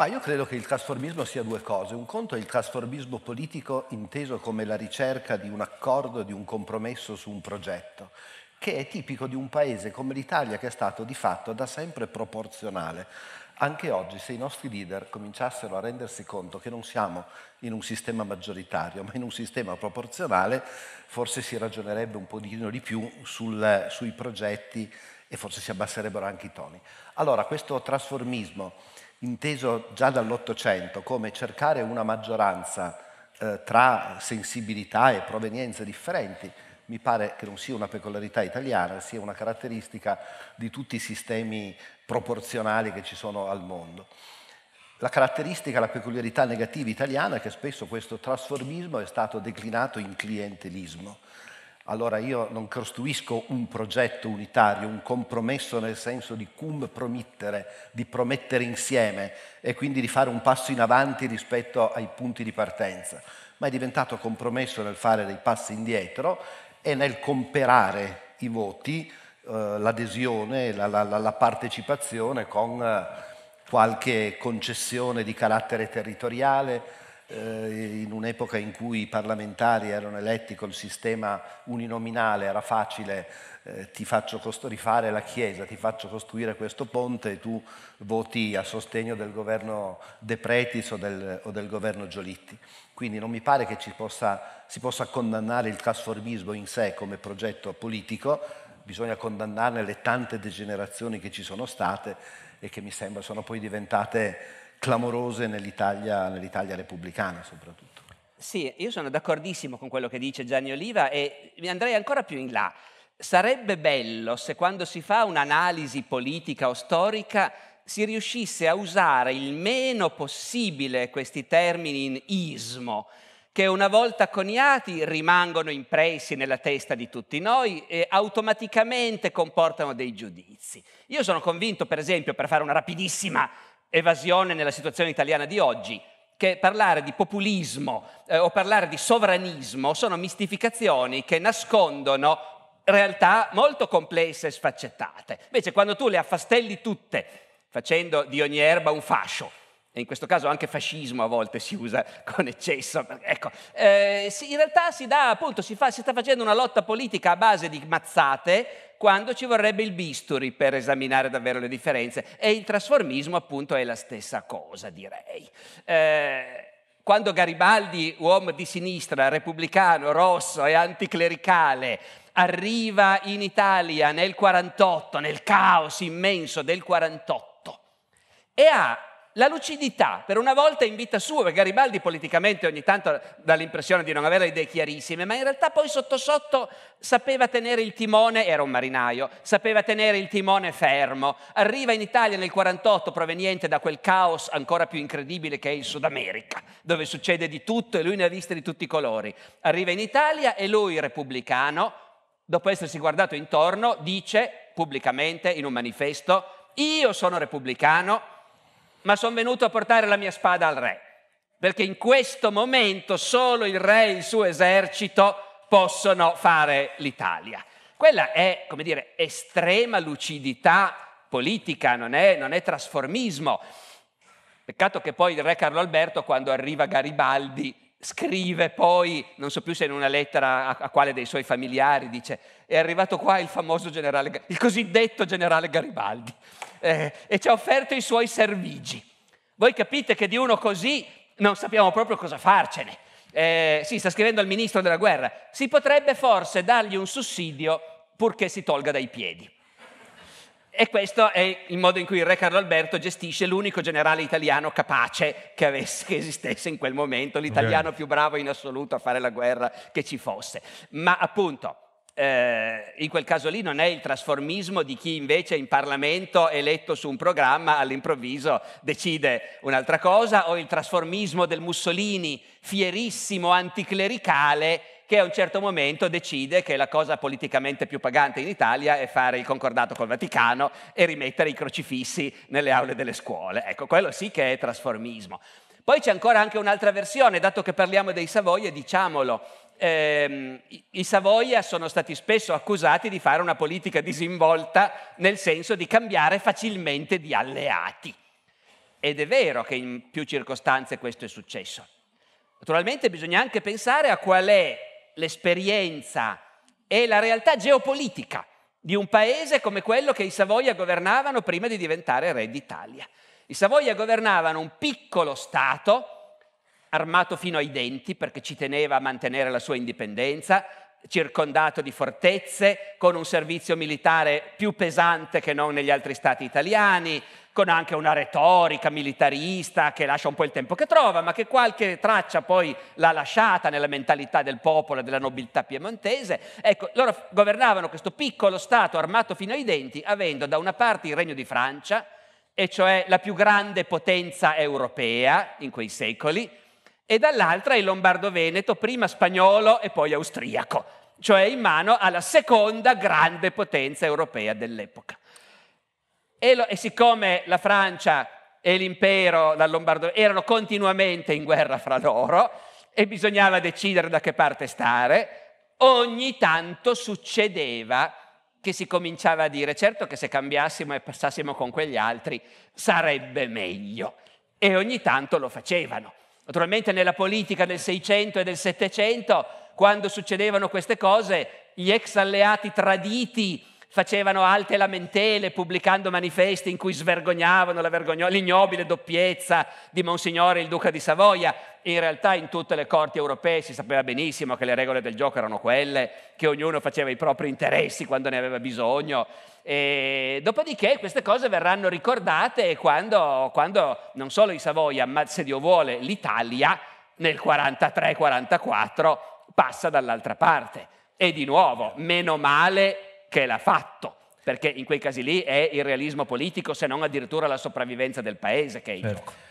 Ma io credo che il trasformismo sia due cose. Un conto è il trasformismo politico inteso come la ricerca di un accordo, di un compromesso su un progetto, che è tipico di un paese come l'Italia che è stato di fatto da sempre proporzionale. Anche oggi se i nostri leader cominciassero a rendersi conto che non siamo in un sistema maggioritario, ma in un sistema proporzionale, forse si ragionerebbe un pochino di più sul, sui progetti e forse si abbasserebbero anche i toni. Allora, questo trasformismo inteso già dall'Ottocento come cercare una maggioranza eh, tra sensibilità e provenienze differenti, mi pare che non sia una peculiarità italiana, sia una caratteristica di tutti i sistemi proporzionali che ci sono al mondo. La caratteristica, la peculiarità negativa italiana è che spesso questo trasformismo è stato declinato in clientelismo, allora io non costruisco un progetto unitario, un compromesso nel senso di cum promittere, di promettere insieme e quindi di fare un passo in avanti rispetto ai punti di partenza, ma è diventato compromesso nel fare dei passi indietro e nel comperare i voti, eh, l'adesione, la, la, la, partecipazione con eh, qualche concessione di carattere territoriale, eh, in un'epoca in cui i parlamentari erano eletti col sistema uninominale, era facile, eh, ti faccio rifare la Chiesa, ti faccio costruire questo ponte e tu voti a sostegno del governo De Pretis o del, o del governo Giolitti. Quindi non mi pare che possa, si possa condannare il trasformismo in sé come progetto politico, bisogna condannarne le tante degenerazioni che ci sono state e che mi sembra sono poi diventate clamorose nell'Italia, nell'Italia repubblicana soprattutto. Sì, io sono d'accordissimo con quello che dice Gianni Oliva e mi andrei ancora più in là. Sarebbe bello se quando si fa un'analisi politica o storica si riuscisse a usare il meno possibile questi termini in ismo, che una volta coniati rimangono impressi nella testa di tutti noi e automaticamente comportano dei giudizi. Io sono convinto, per esempio, per fare una rapidissima evasione nella situazione italiana di oggi, che parlare di populismo eh, o parlare di sovranismo sono mistificazioni che nascondono realtà molto complesse e sfaccettate. Invece quando tu le affastelli tutte, facendo di ogni erba un fascio, e in questo caso anche fascismo a volte si usa con eccesso, ecco, eh, in realtà si, dà, appunto, si, fa, si sta facendo una lotta politica a base di mazzate quando ci vorrebbe il bisturi per esaminare davvero le differenze e il trasformismo appunto è la stessa cosa direi. Eh, quando Garibaldi, uomo di sinistra, repubblicano, rosso e anticlericale, arriva in Italia nel 48, nel caos immenso del 48, e ha la lucidità, per una volta in vita sua, perché Garibaldi politicamente ogni tanto dà l'impressione di non avere idee chiarissime, ma in realtà poi sotto sotto sapeva tenere il timone, era un marinaio, sapeva tenere il timone fermo. Arriva in Italia nel 48 proveniente da quel caos ancora più incredibile che è il Sud America, dove succede di tutto e lui ne ha viste di tutti i colori. Arriva in Italia e lui, repubblicano, dopo essersi guardato intorno, dice pubblicamente in un manifesto, io sono repubblicano, ma sono venuto a portare la mia spada al re, perché in questo momento solo il re e il suo esercito possono fare l'Italia. Quella è, come dire, estrema lucidità politica, non è, non è trasformismo. Peccato che poi il re Carlo Alberto, quando arriva Garibaldi, scrive poi, non so più se in una lettera a, a, quale dei suoi familiari, dice, è arrivato qua il famoso generale, il cosiddetto generale Garibaldi, eh, e ci ha offerto i suoi servigi. Voi capite che di uno così non sappiamo proprio cosa farcene. Eh, sì, sta scrivendo al ministro della guerra, si potrebbe forse dargli un sussidio purché si tolga dai piedi. E questo è il modo in cui il re Carlo Alberto gestisce l'unico generale italiano capace che, avesse, che esistesse in quel momento, l'italiano okay. più bravo in assoluto a fare la guerra che ci fosse. Ma appunto, eh, in quel caso lì non è il trasformismo di chi invece in Parlamento eletto su un programma all'improvviso decide un'altra cosa, o il trasformismo del Mussolini fierissimo anticlericale che a un certo momento decide che la cosa politicamente più pagante in Italia è fare il concordato col Vaticano e rimettere i crocifissi nelle aule delle scuole. Ecco, quello sì che è trasformismo. Poi c'è ancora anche un'altra versione, dato che parliamo dei Savoia, diciamolo, ehm, i Savoia sono stati spesso accusati di fare una politica disinvolta nel senso di cambiare facilmente di alleati. Ed è vero che in più circostanze questo è successo. Naturalmente bisogna anche pensare a qual è l'esperienza e la realtà geopolitica di un paese come quello che i Savoia governavano prima di diventare re d'Italia. I Savoia governavano un piccolo Stato, armato fino ai denti perché ci teneva a mantenere la sua indipendenza, circondato di fortezze, con un servizio militare più pesante che non negli altri Stati italiani, con anche una retorica militarista che lascia un po' il tempo che trova, ma che qualche traccia poi l'ha lasciata nella mentalità del popolo e della nobiltà piemontese. Ecco, loro governavano questo piccolo Stato armato fino ai denti, avendo da una parte il Regno di Francia, e cioè la più grande potenza europea in quei secoli, e dall'altra il Lombardo-Veneto, prima spagnolo e poi austriaco, cioè in mano alla seconda grande potenza europea dell'epoca. E, lo, e siccome la Francia e l'impero dal Lombardo erano continuamente in guerra fra loro e bisognava decidere da che parte stare, ogni tanto succedeva che si cominciava a dire certo che se cambiassimo e passassimo con quegli altri sarebbe meglio e ogni tanto lo facevano. Naturalmente nella politica del 600 e del 700, quando succedevano queste cose, gli ex alleati traditi facevano alte lamentele pubblicando manifesti in cui svergognavano vergogno- l'ignobile doppiezza di Monsignore il Duca di Savoia. In realtà in tutte le corti europee si sapeva benissimo che le regole del gioco erano quelle, che ognuno faceva i propri interessi quando ne aveva bisogno. E dopodiché queste cose verranno ricordate quando, quando non solo i Savoia, ma se Dio vuole l'Italia nel 43-44 passa dall'altra parte. E di nuovo, meno male che l'ha fatto, perché in quei casi lì è il realismo politico, se non addirittura la sopravvivenza del paese che è in certo. gioco.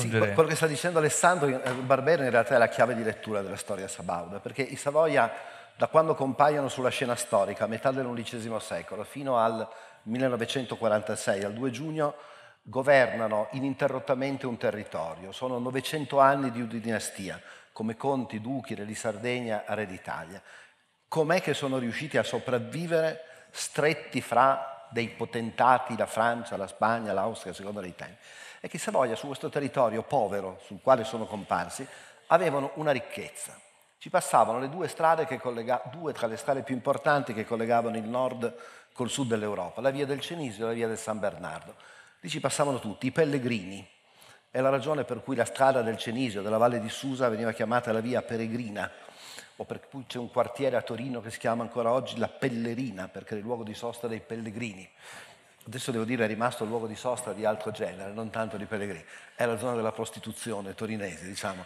Sì, quello che sta dicendo Alessandro eh, Barbero in realtà è la chiave di lettura della storia sabauda, perché i Savoia da quando compaiono sulla scena storica, a metà dell'undicesimo secolo, fino al 1946, al 2 giugno, governano ininterrottamente un territorio. Sono 900 anni di dinastia, come conti, duchi, re di Sardegna, re d'Italia com'è che sono riusciti a sopravvivere stretti fra dei potentati, la Francia, la Spagna, l'Austria, secondo dei tempi. E che Savoia, su questo territorio povero sul quale sono comparsi, avevano una ricchezza. Ci passavano le due, collega- due tra le strade più importanti che collegavano il nord col sud dell'Europa, la via del Cenisio e la via del San Bernardo. Lì ci passavano tutti, i pellegrini. È la ragione per cui la strada del Cenisio, della Valle di Susa, veniva chiamata la via peregrina, o per cui c'è un quartiere a Torino che si chiama ancora oggi la Pellerina, perché era il luogo di sosta dei pellegrini. Adesso devo dire è rimasto il luogo di sosta di altro genere, non tanto di pellegrini. È la zona della prostituzione torinese, diciamo.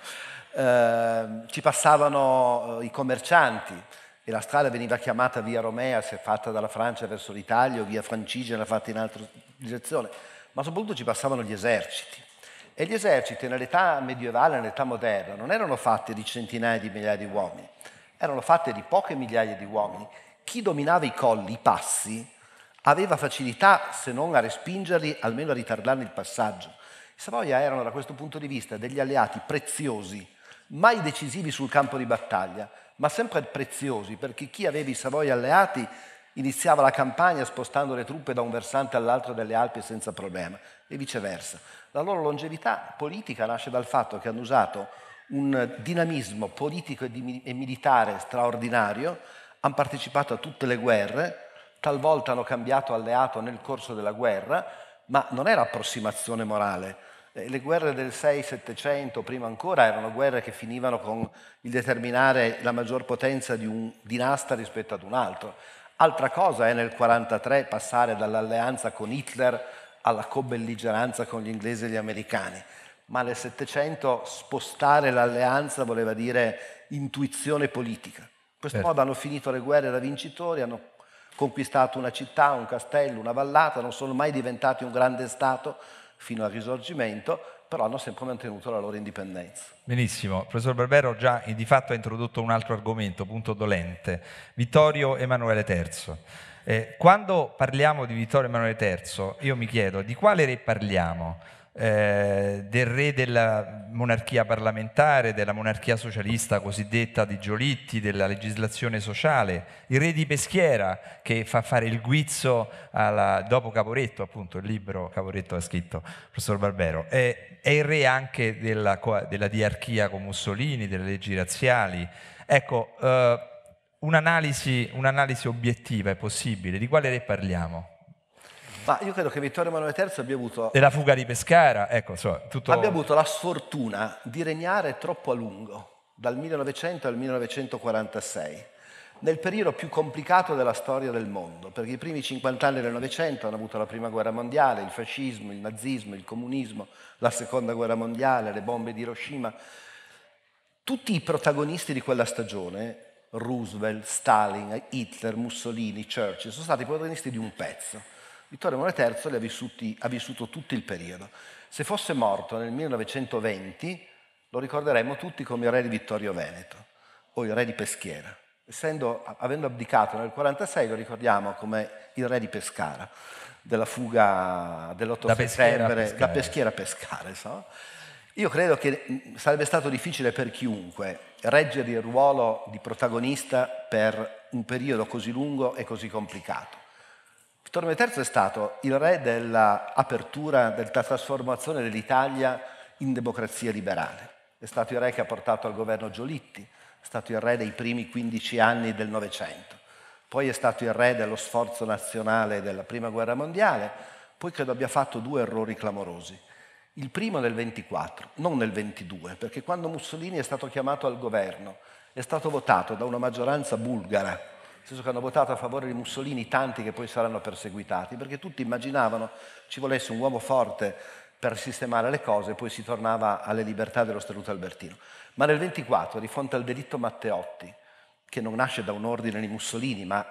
Eh, ci passavano eh, i commercianti e la strada veniva chiamata Via Romea, se fatta dalla Francia verso l'Italia, o Via Francigena fatta in altra direzione, ma soprattutto ci passavano gli eserciti e gli eserciti nell'età medievale, nell'età moderna, non erano fatti di centinaia di migliaia di uomini, erano fatti di poche migliaia di uomini. Chi dominava i colli, i passi, aveva facilità, se non a respingerli, almeno a ritardarne il passaggio. I Savoia erano da questo punto di vista degli alleati preziosi, mai decisivi sul campo di battaglia, ma sempre preziosi perché chi aveva i Savoia alleati iniziava la campagna spostando le truppe da un versante all'altro delle Alpi senza problema e viceversa. La loro longevità politica nasce dal fatto che hanno usato un dinamismo politico e militare straordinario, hanno partecipato a tutte le guerre, talvolta hanno cambiato alleato nel corso della guerra, ma non era approssimazione morale. Eh, le guerre del 6-700, prima ancora, erano guerre che finivano con il determinare la maggior potenza di un dinasta rispetto ad un altro Altra cosa è nel 1943 passare dall'alleanza con Hitler alla cobelligeranza con gli inglesi e gli americani, ma nel Settecento spostare l'alleanza voleva dire intuizione politica. In questo certo. modo hanno finito le guerre da vincitori, hanno conquistato una città, un castello, una vallata, non sono mai diventati un grande Stato fino al risorgimento, però hanno sempre mantenuto la loro indipendenza. Benissimo, il professor Barbero già eh, di fatto ha introdotto un altro argomento, punto dolente, Vittorio Emanuele III. Eh, quando parliamo di Vittorio Emanuele III, io mi chiedo di quale re parliamo? Eh, del re della monarchia parlamentare, della monarchia socialista cosiddetta di Giolitti, della legislazione sociale, il re di Peschiera che fa fare il guizzo alla, dopo Caporetto, appunto il libro Caporetto ha scritto il professor Barbero, è, è il re anche della, della, diarchia con Mussolini, delle leggi razziali. Ecco, eh, un'analisi, un'analisi obiettiva è possibile, di quale re parliamo? Ma io credo che Vittorio Emanuele III abbia avuto... E la fuga di Pescara, ecco, so, tutto... Abbia avuto la sfortuna di regnare troppo a lungo, dal 1900 al 1946 nel periodo più complicato della storia del mondo, perché i primi 50 anni del Novecento hanno avuto la prima guerra mondiale, il fascismo, il nazismo, il comunismo, la seconda guerra mondiale, le bombe di Hiroshima. Tutti i protagonisti di quella stagione, Roosevelt, Stalin, Hitler, Mussolini, Churchill, sono stati protagonisti di un pezzo. Vittorio Emanuele III li ha, vissuti, ha vissuto tutto il periodo. Se fosse morto nel 1920 lo ricorderemmo tutti come il re di Vittorio Veneto o il re di Peschiera. Essendo, avendo abdicato nel 1946 lo ricordiamo come il re di Pescara, della fuga dell'8 da settembre, da Peschiera a Pescara. So. Io credo che sarebbe stato difficile per chiunque reggere il ruolo di protagonista per un periodo così lungo e così complicato. Torme III è stato il re dell'apertura, della trasformazione dell'Italia in democrazia liberale. È stato il re che ha portato al governo Giolitti, è stato il re dei primi 15 anni del Novecento, poi è stato il re dello sforzo nazionale della Prima Guerra Mondiale, poi credo abbia fatto due errori clamorosi. Il primo nel 24, non nel 22, perché quando Mussolini è stato chiamato al governo è stato votato da una maggioranza bulgara senso che hanno votato a favore di Mussolini tanti che poi saranno perseguitati, perché tutti immaginavano ci volesse un uomo forte per sistemare le cose e poi si tornava alle libertà dello Statuto Albertino. Ma nel 24, di fronte al delitto Matteotti, che non nasce da un ordine di Mussolini, ma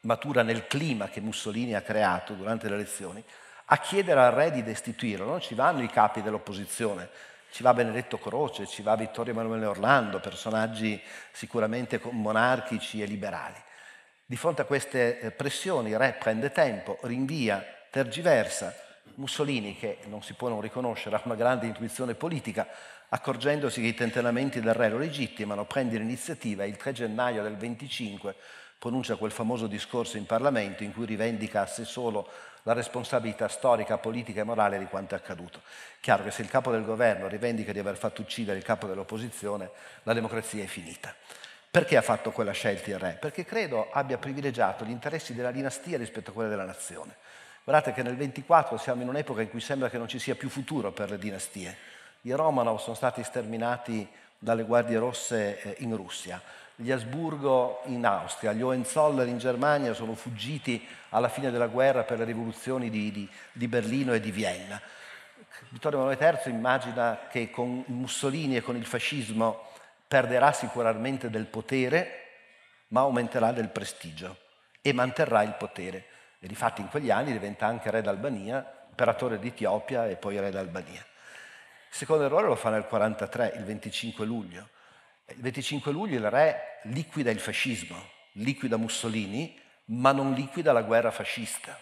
matura nel clima che Mussolini ha creato durante le elezioni, a chiedere al re di destituirlo. Non ci vanno i capi dell'opposizione, ci va Benedetto Croce, ci va Vittorio Emanuele Orlando, personaggi sicuramente monarchici e liberali. Di fronte a queste eh, pressioni il re prende tempo, rinvia, tergiversa. Mussolini, che non si può non riconoscere, ha una grande intuizione politica, accorgendosi che i tentenamenti del re lo legittimano, prende l'iniziativa e il 3 gennaio del 25 pronuncia quel famoso discorso in Parlamento in cui rivendica a sé solo la responsabilità storica, politica e morale di quanto è accaduto. Chiaro che se il capo del governo rivendica di aver fatto uccidere il capo dell'opposizione, la democrazia è finita. Perché ha fatto quella scelta il re? Perché credo abbia privilegiato gli interessi della dinastia rispetto a quelli della nazione. Guardate che nel 24 siamo in un'epoca in cui sembra che non ci sia più futuro per le dinastie. I Romanov sono stati sterminati dalle guardie rosse eh, in Russia, gli Asburgo in Austria, gli Hohenzollern in Germania sono fuggiti alla fine della guerra per le rivoluzioni di, di, di Berlino e di Vienna. Vittorio Emanuele III immagina che con Mussolini e con il fascismo perderà sicuramente del potere, ma aumenterà del prestigio e manterrà il potere. E difatti in quegli anni diventa anche re d'Albania, imperatore d'Etiopia e poi re d'Albania. Il secondo errore lo fa nel 1943, il 25 luglio. Il 25 luglio il re liquida il fascismo, liquida Mussolini, ma non liquida la guerra fascista.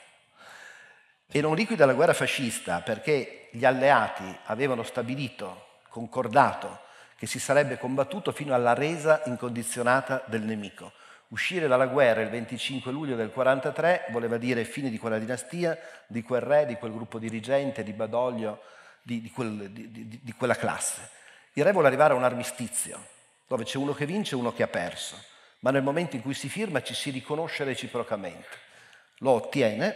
E non liquida la guerra fascista perché gli alleati avevano stabilito, concordato, che si sarebbe combattuto fino alla resa incondizionata del nemico. Uscire dalla guerra il 25 luglio del 43 voleva dire fine di quella dinastia, di quel re, di quel gruppo dirigente, di Badoglio, di, di, quel, di, di quella classe. Il re vuole arrivare a un armistizio, dove c'è uno che vince e uno che ha perso, ma nel momento in cui si firma ci si riconosce reciprocamente. Lo ottiene,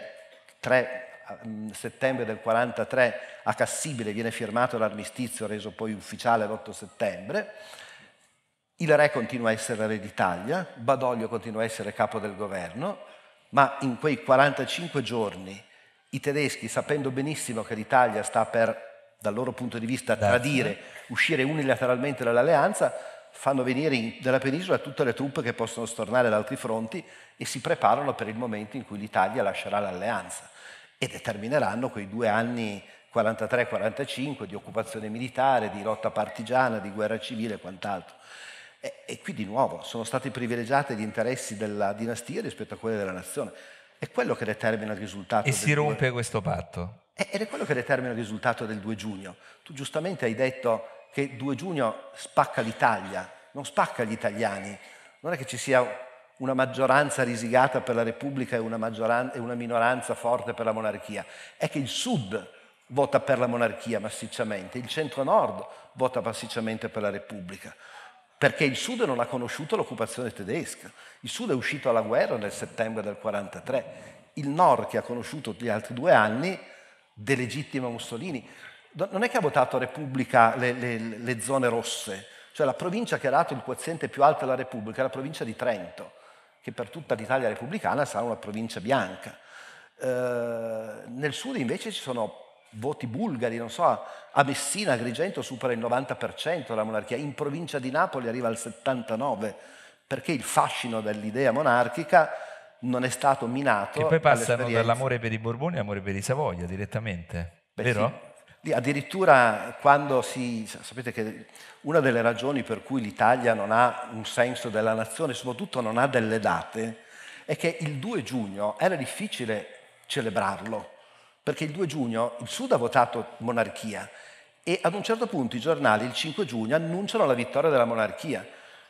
tre Mm, settembre del 43 a Cassibile viene firmato l'armistizio reso poi ufficiale l'8 settembre, il re continua a essere re d'Italia, Badoglio continua a essere capo del governo, ma in quei 45 giorni i tedeschi, sapendo benissimo che l'Italia sta per, dal loro punto di vista, tradire, uscire unilateralmente dall'alleanza, fanno venire in, dalla penisola tutte le truppe che possono stornare da altri fronti e si preparano per il momento in cui l'Italia lascerà l'alleanza e determineranno quei due anni 43-45 di occupazione militare, di lotta partigiana, di guerra civile e quant'altro. E, e qui di nuovo sono stati privilegiati gli interessi della dinastia rispetto a quelli della nazione. È quello che determina il risultato. E si rompe due... questo patto. Eh, ed è quello che determina il risultato del 2 giugno. Tu giustamente hai detto che 2 giugno spacca l'Italia, non spacca gli italiani. Non è che ci sia una maggioranza risigata per la Repubblica e una, e una, minoranza forte per la monarchia, è che il Sud vota per la monarchia massicciamente, il centro-nord vota massicciamente per la Repubblica, perché il Sud non ha conosciuto l'occupazione tedesca, il Sud è uscito alla guerra nel settembre del 1943, il Nord che ha conosciuto gli altri due anni delegittima Mussolini. Non è che ha votato Repubblica le, le, le zone rosse, cioè la provincia che ha dato il quoziente più alto alla Repubblica è la provincia di Trento, che per tutta l'Italia repubblicana sarà una provincia bianca. Eh, nel sud invece ci sono voti bulgari, non so, a Messina, Agrigento supera il 90% la monarchia, in provincia di Napoli arriva al 79%, perché il fascino dell'idea monarchica non è stato minato. E poi passano dall'amore per i Borboni all'amore per i Savoia direttamente, Beh, vero? Sì. Addirittura quando si... sapete che una delle ragioni per cui l'Italia non ha un senso della nazione, soprattutto non ha delle date, è che il 2 giugno era difficile celebrarlo, perché il 2 giugno il Sud ha votato monarchia e ad un certo punto i giornali il 5 giugno annunciano la vittoria della monarchia,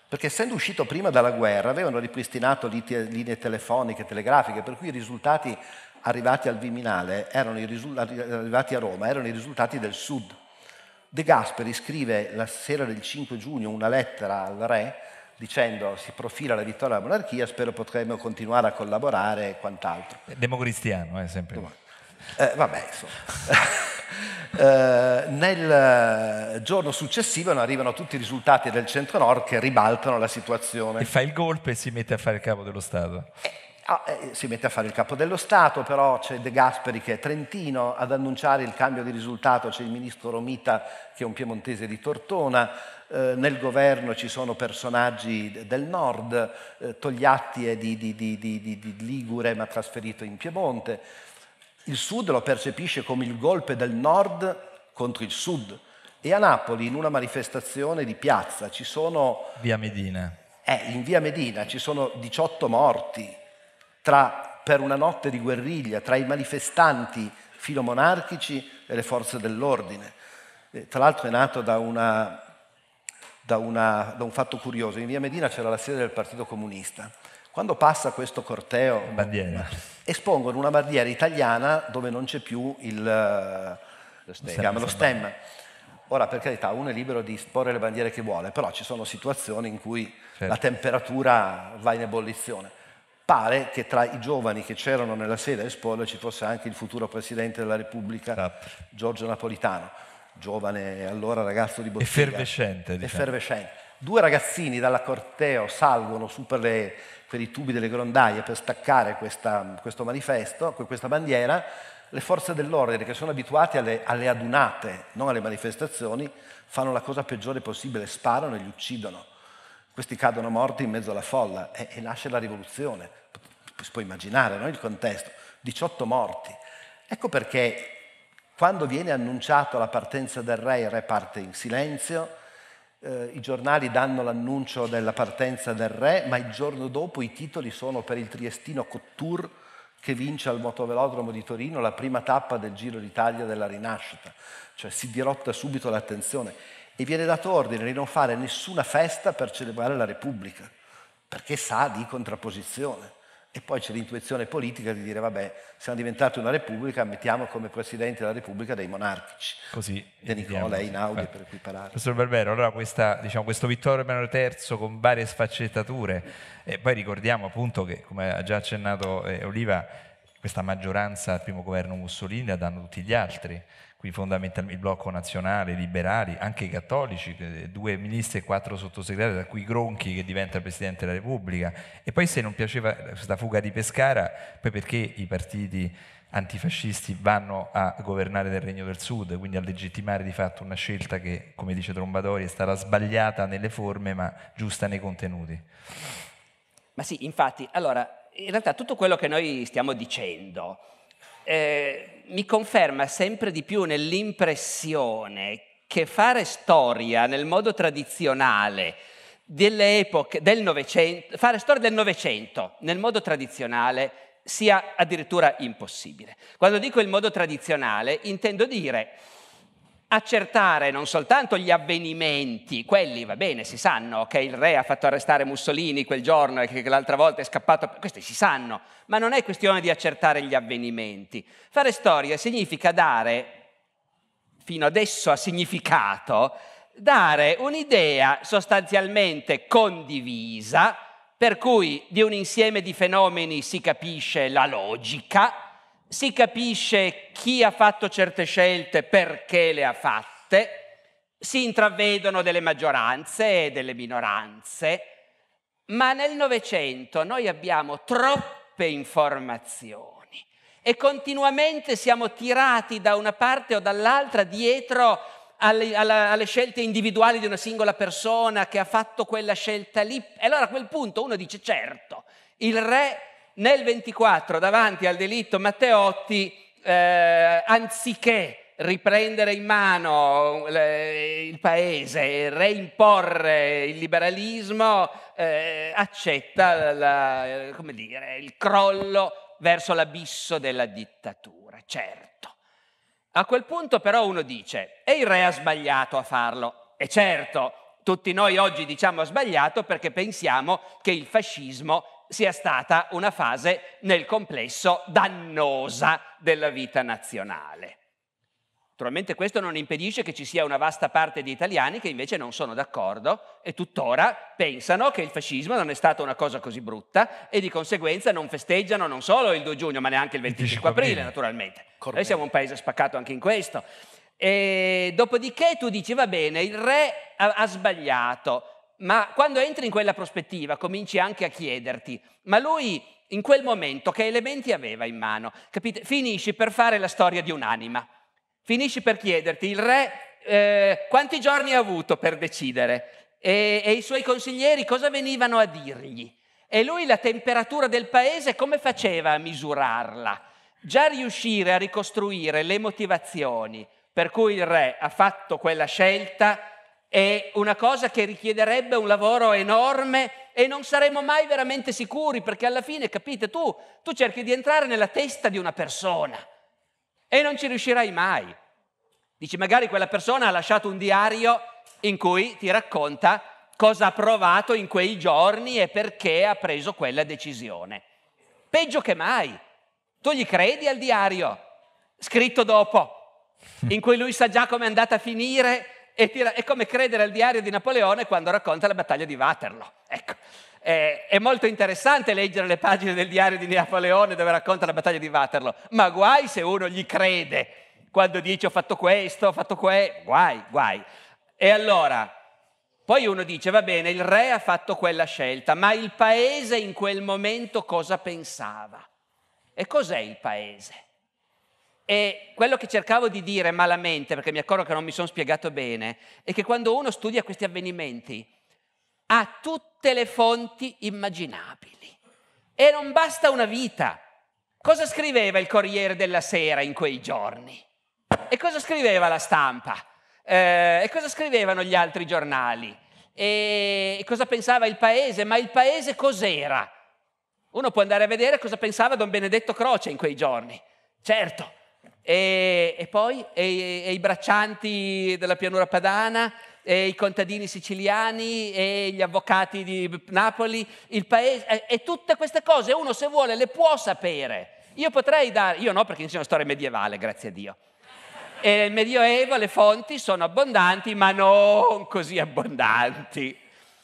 perché essendo uscito prima dalla guerra avevano ripristinato linee telefoniche, telegrafiche, per cui i risultati arrivati al Viminale, risu- arrivati a Roma, erano i risultati del Sud. De Gasperi scrive la sera del 5 giugno una lettera al re dicendo si profila la vittoria della monarchia, spero potremo continuare a collaborare e quant'altro. Democristiano, eh, sempre. Eh, vabbè, eh, nel giorno successivo arrivano tutti i risultati del centro-nord che ribaltano la situazione. E fa il golpe e si mette a fare il capo dello Stato. Eh, Ah, eh, si mette a fare il capo dello Stato, però c'è De Gasperi che è trentino, ad annunciare il cambio di risultato c'è il ministro Romita che è un piemontese di Tortona, eh, nel governo ci sono personaggi del nord, eh, Togliatti è di, di, di, di, Ligure ma trasferito in Piemonte. Il sud lo percepisce come il golpe del nord contro il sud e a Napoli in una manifestazione di piazza ci sono... Via Medina. Eh, in via Medina ci sono 18 morti tra, per una notte di guerriglia tra i manifestanti filomonarchici e le forze dell'ordine. Eh, tra l'altro è nato da, una, da, una, da un fatto curioso. In via Medina c'era la sede del Partito Comunista. Quando passa questo corteo, bandiera. espongono una bandiera italiana dove non c'è più il, eh, lo stemma. Lo stemma. Ora, per carità, uno è libero di esporre le bandiere che vuole, però ci sono situazioni in cui certo. la temperatura va in ebollizione. Pare che tra i giovani che c'erano nella sede a Espolla ci fosse anche il futuro Presidente della Repubblica, Cap. Giorgio Napolitano, giovane allora ragazzo di bottega. Effervescente, diciamo. Effervescente. Due ragazzini dalla corteo salgono su per, le, per i tubi delle grondaie per staccare questa, questo manifesto, questa bandiera, le forze dell'ordine, che sono abituate alle, alle, adunate, non alle manifestazioni, fanno la cosa peggiore possibile, sparano e li uccidono. Questi cadono morti in mezzo alla folla e, e nasce la rivoluzione. Si può immaginare no? il contesto. 18 morti. Ecco perché quando viene annunciata la partenza del re, il re parte in silenzio, eh, i giornali danno l'annuncio della partenza del re, ma il giorno dopo i titoli sono per il triestino Couture che vince al motovelodromo di Torino la prima tappa del Giro d'Italia della rinascita, cioè si dirotta subito l'attenzione e viene dato ordine di non fare nessuna festa per celebrare la Repubblica, perché sa di contrapposizione. E poi c'è l'intuizione politica di dire, vabbè, siamo diventati una repubblica, mettiamo come presidente della repubblica dei monarchici. Così. De Nicola e Inaudi per equiparare. Professor Barbero, allora questa, diciamo, questo Vittorio Emanuele III con varie sfaccettature, e poi ricordiamo appunto che, come ha già accennato eh, Oliva, questa maggioranza al primo governo Mussolini la danno tutti gli altri qui fondamentalmente il blocco nazionale, i liberali, anche i cattolici, eh, due ministri e quattro sottosegretari, da cui Gronchi che diventa Presidente della Repubblica. E poi se non piaceva questa fuga di Pescara, poi perché i partiti antifascisti vanno a governare nel Regno del Sud, quindi a legittimare di fatto una scelta che, come dice Trombadori, è stata sbagliata nelle forme ma giusta nei contenuti. Ma sì, infatti, allora, in realtà tutto quello che noi stiamo dicendo... Eh, mi conferma sempre di più nell'impressione che fare storia nel modo tradizionale delle epoche del Novecento, fare storia del Novecento nel modo tradizionale sia addirittura impossibile. Quando dico il modo tradizionale intendo dire accertare non soltanto gli avvenimenti, quelli va bene, si sanno che il re ha fatto arrestare Mussolini quel giorno e che l'altra volta è scappato, questi si sanno, ma non è questione di accertare gli avvenimenti. Fare storia significa dare, fino adesso ha significato, dare un'idea sostanzialmente condivisa, per cui di un insieme di fenomeni si capisce la logica, si capisce chi ha fatto certe scelte, perché le ha fatte, si intravedono delle maggioranze e delle minoranze, ma nel Novecento noi abbiamo troppe informazioni e continuamente siamo tirati da una parte o dall'altra dietro alle, alla, alle, scelte individuali di una singola persona che ha fatto quella scelta lì. E allora a quel punto uno dice certo, il re nel 24 davanti al delitto Matteotti, eh, anziché riprendere in mano eh, il paese, e reimporre il liberalismo, eh, accetta la, dire, il crollo verso l'abisso della dittatura, certo. A quel punto però uno dice, e il re ha sbagliato a farlo, e certo, tutti noi oggi diciamo ha sbagliato perché pensiamo che il fascismo sia stata una fase nel complesso dannosa della vita nazionale. Naturalmente questo non impedisce che ci sia una vasta parte di italiani che invece non sono d'accordo e tuttora pensano che il fascismo non è stata una cosa così brutta e di conseguenza non festeggiano non solo il 2 giugno ma neanche il 25 aprile, aprile naturalmente. Corbello. Noi siamo un paese spaccato anche in questo. E dopodiché tu dici va bene, il re ha, ha sbagliato, ma quando entri in quella prospettiva cominci anche a chiederti, ma lui in quel momento che elementi aveva in mano? Capite? Finisci per fare la storia di un'anima, finisci per chiederti il re eh, quanti giorni ha avuto per decidere e, e i suoi consiglieri cosa venivano a dirgli e lui la temperatura del paese come faceva a misurarla? Già riuscire a ricostruire le motivazioni per cui il re ha fatto quella scelta è una cosa che richiederebbe un lavoro enorme e non saremo mai veramente sicuri perché alla fine, capite, tu, tu cerchi di entrare nella testa di una persona e non ci riuscirai mai. Dici, magari quella persona ha lasciato un diario in cui ti racconta cosa ha provato in quei giorni e perché ha preso quella decisione. Peggio che mai. Tu gli credi al diario scritto dopo, in cui lui sa già come è andata a finire tira, è come credere al diario di Napoleone quando racconta la battaglia di Waterloo. Ecco. Eh, è molto interessante leggere le pagine del diario di Napoleone dove racconta la battaglia di Waterloo, ma guai se uno gli crede quando dice ho fatto questo, ho fatto quello, guai, guai. E allora, poi uno dice, va bene, il re ha fatto quella scelta, ma il paese in quel momento cosa pensava? E cos'è il paese? E quello che cercavo di dire malamente, perché mi accorgo che non mi sono spiegato bene, è che quando uno studia questi avvenimenti ha tutte le fonti immaginabili e non basta una vita. Cosa scriveva il Corriere della Sera in quei giorni? E cosa scriveva la stampa? Eh, e cosa scrivevano gli altri giornali? E cosa pensava il paese? Ma il paese cos'era? Uno può andare a vedere cosa pensava Don Benedetto Croce in quei giorni. Certo, e, e poi e, e i braccianti della pianura padana, e i contadini siciliani, e gli avvocati di Napoli, il paese, e, e tutte queste cose uno se vuole le può sapere. Io potrei dare, io no perché una storia medievale, grazie a Dio. E nel Medioevo le fonti sono abbondanti, ma non così abbondanti.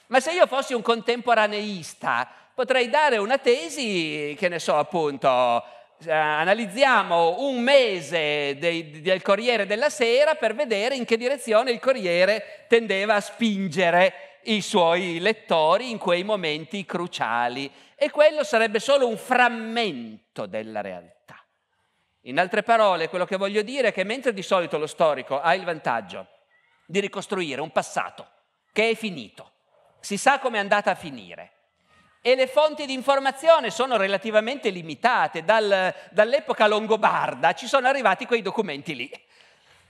Ma se io fossi un contemporaneista, potrei dare una tesi, che ne so, appunto, eh, analizziamo un mese dei, del Corriere della Sera per vedere in che direzione il Corriere tendeva a spingere i suoi lettori in quei momenti cruciali. E quello sarebbe solo un frammento della realtà. In altre parole, quello che voglio dire è che mentre di solito lo storico ha il vantaggio di ricostruire un passato che è finito, si sa come è andata a finire, e le fonti di informazione sono relativamente limitate. Dal, dall'epoca longobarda ci sono arrivati quei documenti lì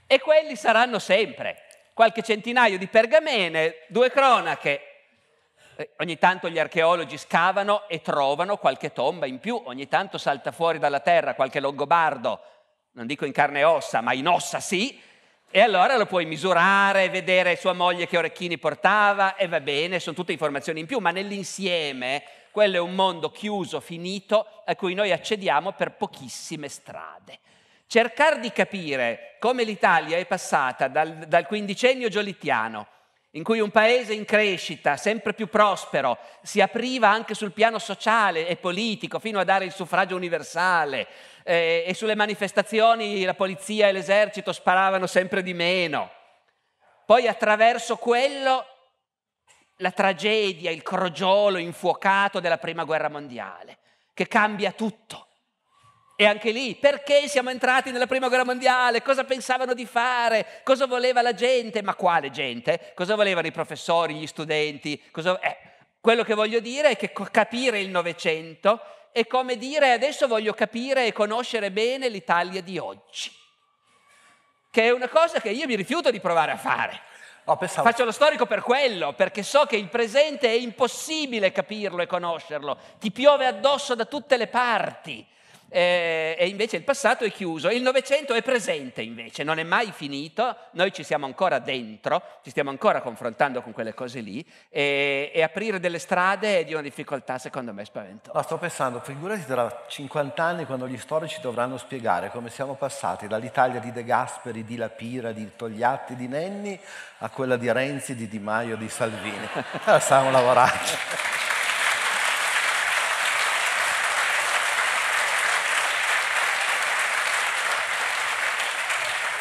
e quelli saranno sempre. Qualche centinaio di pergamene, due cronache. Eh, ogni tanto gli archeologi scavano e trovano qualche tomba in più, ogni tanto salta fuori dalla terra qualche longobardo, non dico in carne e ossa, ma in ossa sì, e allora lo puoi misurare, vedere sua moglie che orecchini portava e va bene, sono tutte informazioni in più, ma nell'insieme quello è un mondo chiuso, finito, a cui noi accediamo per pochissime strade. Cercare di capire come l'Italia è passata dal, dal quindicennio giolittiano, in cui un paese in crescita, sempre più prospero, si apriva anche sul piano sociale e politico fino a dare il suffragio universale, eh, e sulle manifestazioni la polizia e l'esercito sparavano sempre di meno. Poi attraverso quello la tragedia, il crogiolo infuocato della Prima Guerra Mondiale, che cambia tutto. E anche lì, perché siamo entrati nella Prima Guerra Mondiale? Cosa pensavano di fare? Cosa voleva la gente? Ma quale gente? Cosa volevano i professori, gli studenti? Cosa... Eh quello che voglio dire è che capire il Novecento è come dire adesso voglio capire e conoscere bene l'Italia di oggi, che è una cosa che io mi rifiuto di provare a fare. Oh, Faccio lo storico per quello, perché so che il presente è impossibile capirlo e conoscerlo, ti piove addosso da tutte le parti eh, e invece il passato è chiuso, il Novecento è presente invece, non è mai finito, noi ci siamo ancora dentro, ci stiamo ancora confrontando con quelle cose lì e, e aprire delle strade è di una difficoltà secondo me spaventosa. Ma sto pensando, figurati tra 50 anni quando gli storici dovranno spiegare come siamo passati dall'Italia di De Gasperi, di La Pira, di Togliatti, di Nenni a quella di Renzi, di Di Maio, di Salvini. Stiamo lavorando.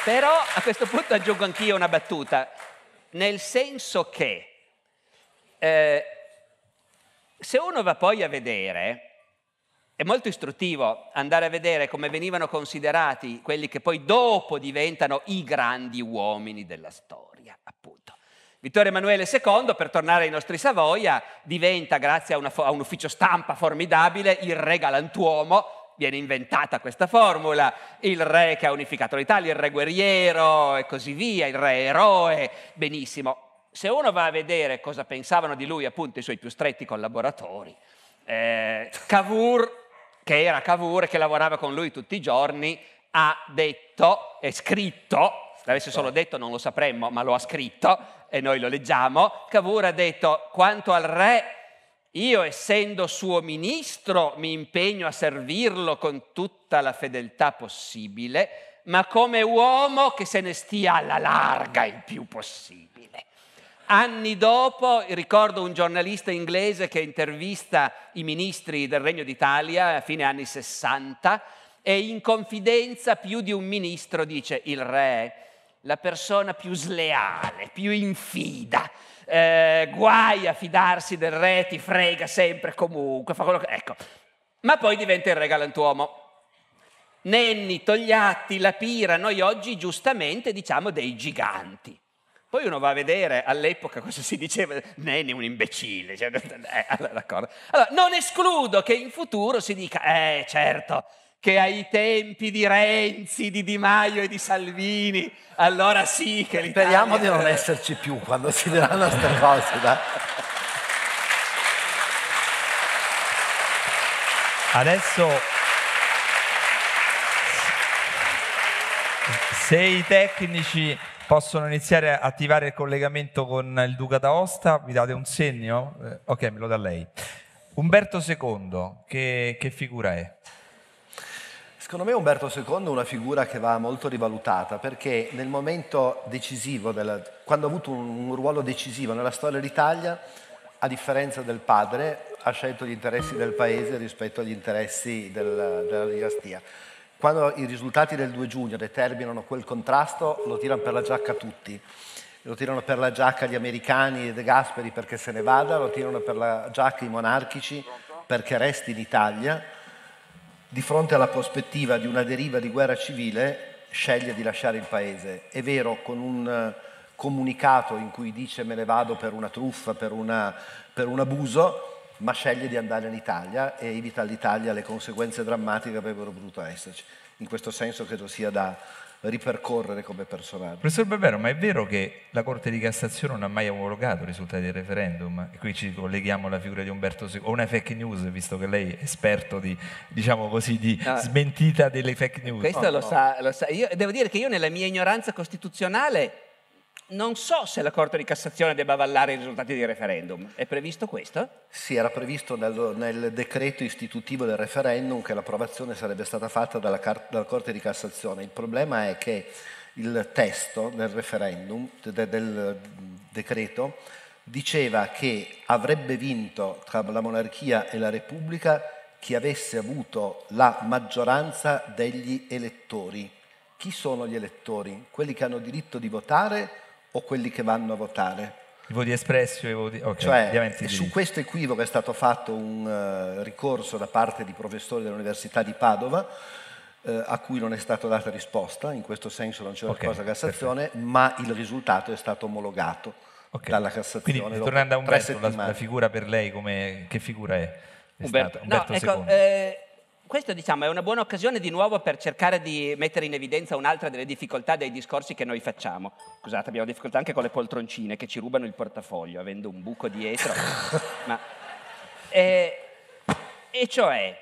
Però a questo punto aggiungo anch'io una battuta, nel senso che eh, se uno va poi a vedere, è molto istruttivo andare a vedere come venivano considerati quelli che poi dopo diventano i grandi uomini della storia, appunto. Vittorio Emanuele II, per tornare ai nostri Savoia, diventa, grazie a, una, a un ufficio stampa formidabile, il re galantuomo viene inventata questa formula, il re che ha unificato l'Italia, il re guerriero e così via, il re eroe, benissimo. Se uno va a vedere cosa pensavano di lui appunto i suoi più stretti collaboratori, eh, Cavour, che era Cavour e che lavorava con lui tutti i giorni, ha detto e scritto, l'avesse solo detto non lo sapremmo, ma lo ha scritto e noi lo leggiamo, Cavour ha detto quanto al re io, essendo suo ministro, mi impegno a servirlo con tutta la fedeltà possibile, ma come uomo che se ne stia alla larga il più possibile. Anni dopo, ricordo un giornalista inglese che intervista i ministri del Regno d'Italia a fine anni 60 e in confidenza più di un ministro dice il re, la persona più sleale, più infida, eh, guai a fidarsi del re, ti frega sempre comunque, fa quello che... Ecco, ma poi diventa il re galantuomo. Nenni, Togliatti, La Pira, noi oggi giustamente diciamo dei giganti. Poi uno va a vedere all'epoca cosa si diceva, Nenni un imbecille, cioè, eh, allora, allora non escludo che in futuro si dica, eh certo, che ai tempi di Renzi, di Di Maio e di Salvini, allora sì che l'Italia... Speriamo di non eh, esserci più quando si diranno queste cose. Da. Adesso, se i tecnici possono iniziare a attivare il collegamento con il Duca d'Aosta, vi date un segno? Eh, ok, me lo dà lei. Umberto II, che, che figura è? Secondo me Umberto II è una figura che va molto rivalutata perché nel momento decisivo, della, quando ha avuto un, ruolo decisivo nella storia dell'Italia, a differenza del padre, ha scelto gli interessi del paese rispetto agli interessi del, della dinastia. Quando i risultati del 2 giugno determinano quel contrasto, lo tirano per la giacca tutti. Lo tirano per la giacca gli americani e De Gasperi perché se ne vada, lo tirano per la giacca i monarchici perché resti in Italia di fronte alla prospettiva di una deriva di guerra civile, sceglie di lasciare il paese. È vero, con un eh, comunicato in cui dice me ne vado per una truffa, per, una, per un abuso, ma sceglie di andare in Italia e evita all'Italia le conseguenze drammatiche che avrebbero potuto esserci. In questo senso credo sia da, ripercorrere come personaggio. Professor Barbero, ma è vero che la Corte di Cassazione non ha mai omologato i risultati del referendum? E qui ci colleghiamo alla figura di Umberto II, o una fake news, visto che lei è esperto di, diciamo così, di no. Ah. smentita delle fake news. Questo no, lo, no. Sa, lo sa, io, devo dire che io nella mia ignoranza costituzionale non so se la Corte di Cassazione debba avallare i risultati del referendum. È previsto questo? Sì, era previsto nel, nel decreto istitutivo del referendum che l'approvazione sarebbe stata fatta dalla, dalla, Corte di Cassazione. Il problema è che il testo del referendum, de, del decreto, diceva che avrebbe vinto tra la monarchia e la Repubblica chi avesse avuto la maggioranza degli elettori. Chi sono gli elettori? Quelli che hanno diritto di votare o quelli che vanno a votare. I voti espressi o i voti... Okay, cioè, su questo equivoco è stato fatto un uh, ricorso da parte di professori dell'Università di Padova uh, a cui non è stata data risposta, in questo senso non c'è okay, cosa Cassazione, perfetto. ma il risultato è stato omologato okay. dalla Cassazione. Quindi, tornando a Umberto, la, la figura per lei come, che figura è? è Umberto, no, ecco, eh, questa diciamo, è una buona occasione di nuovo per cercare di mettere in evidenza un'altra delle difficoltà dei discorsi che noi facciamo. Scusate, abbiamo difficoltà anche con le poltroncine che ci rubano il portafoglio, avendo un buco dietro. Ma, eh, e cioè,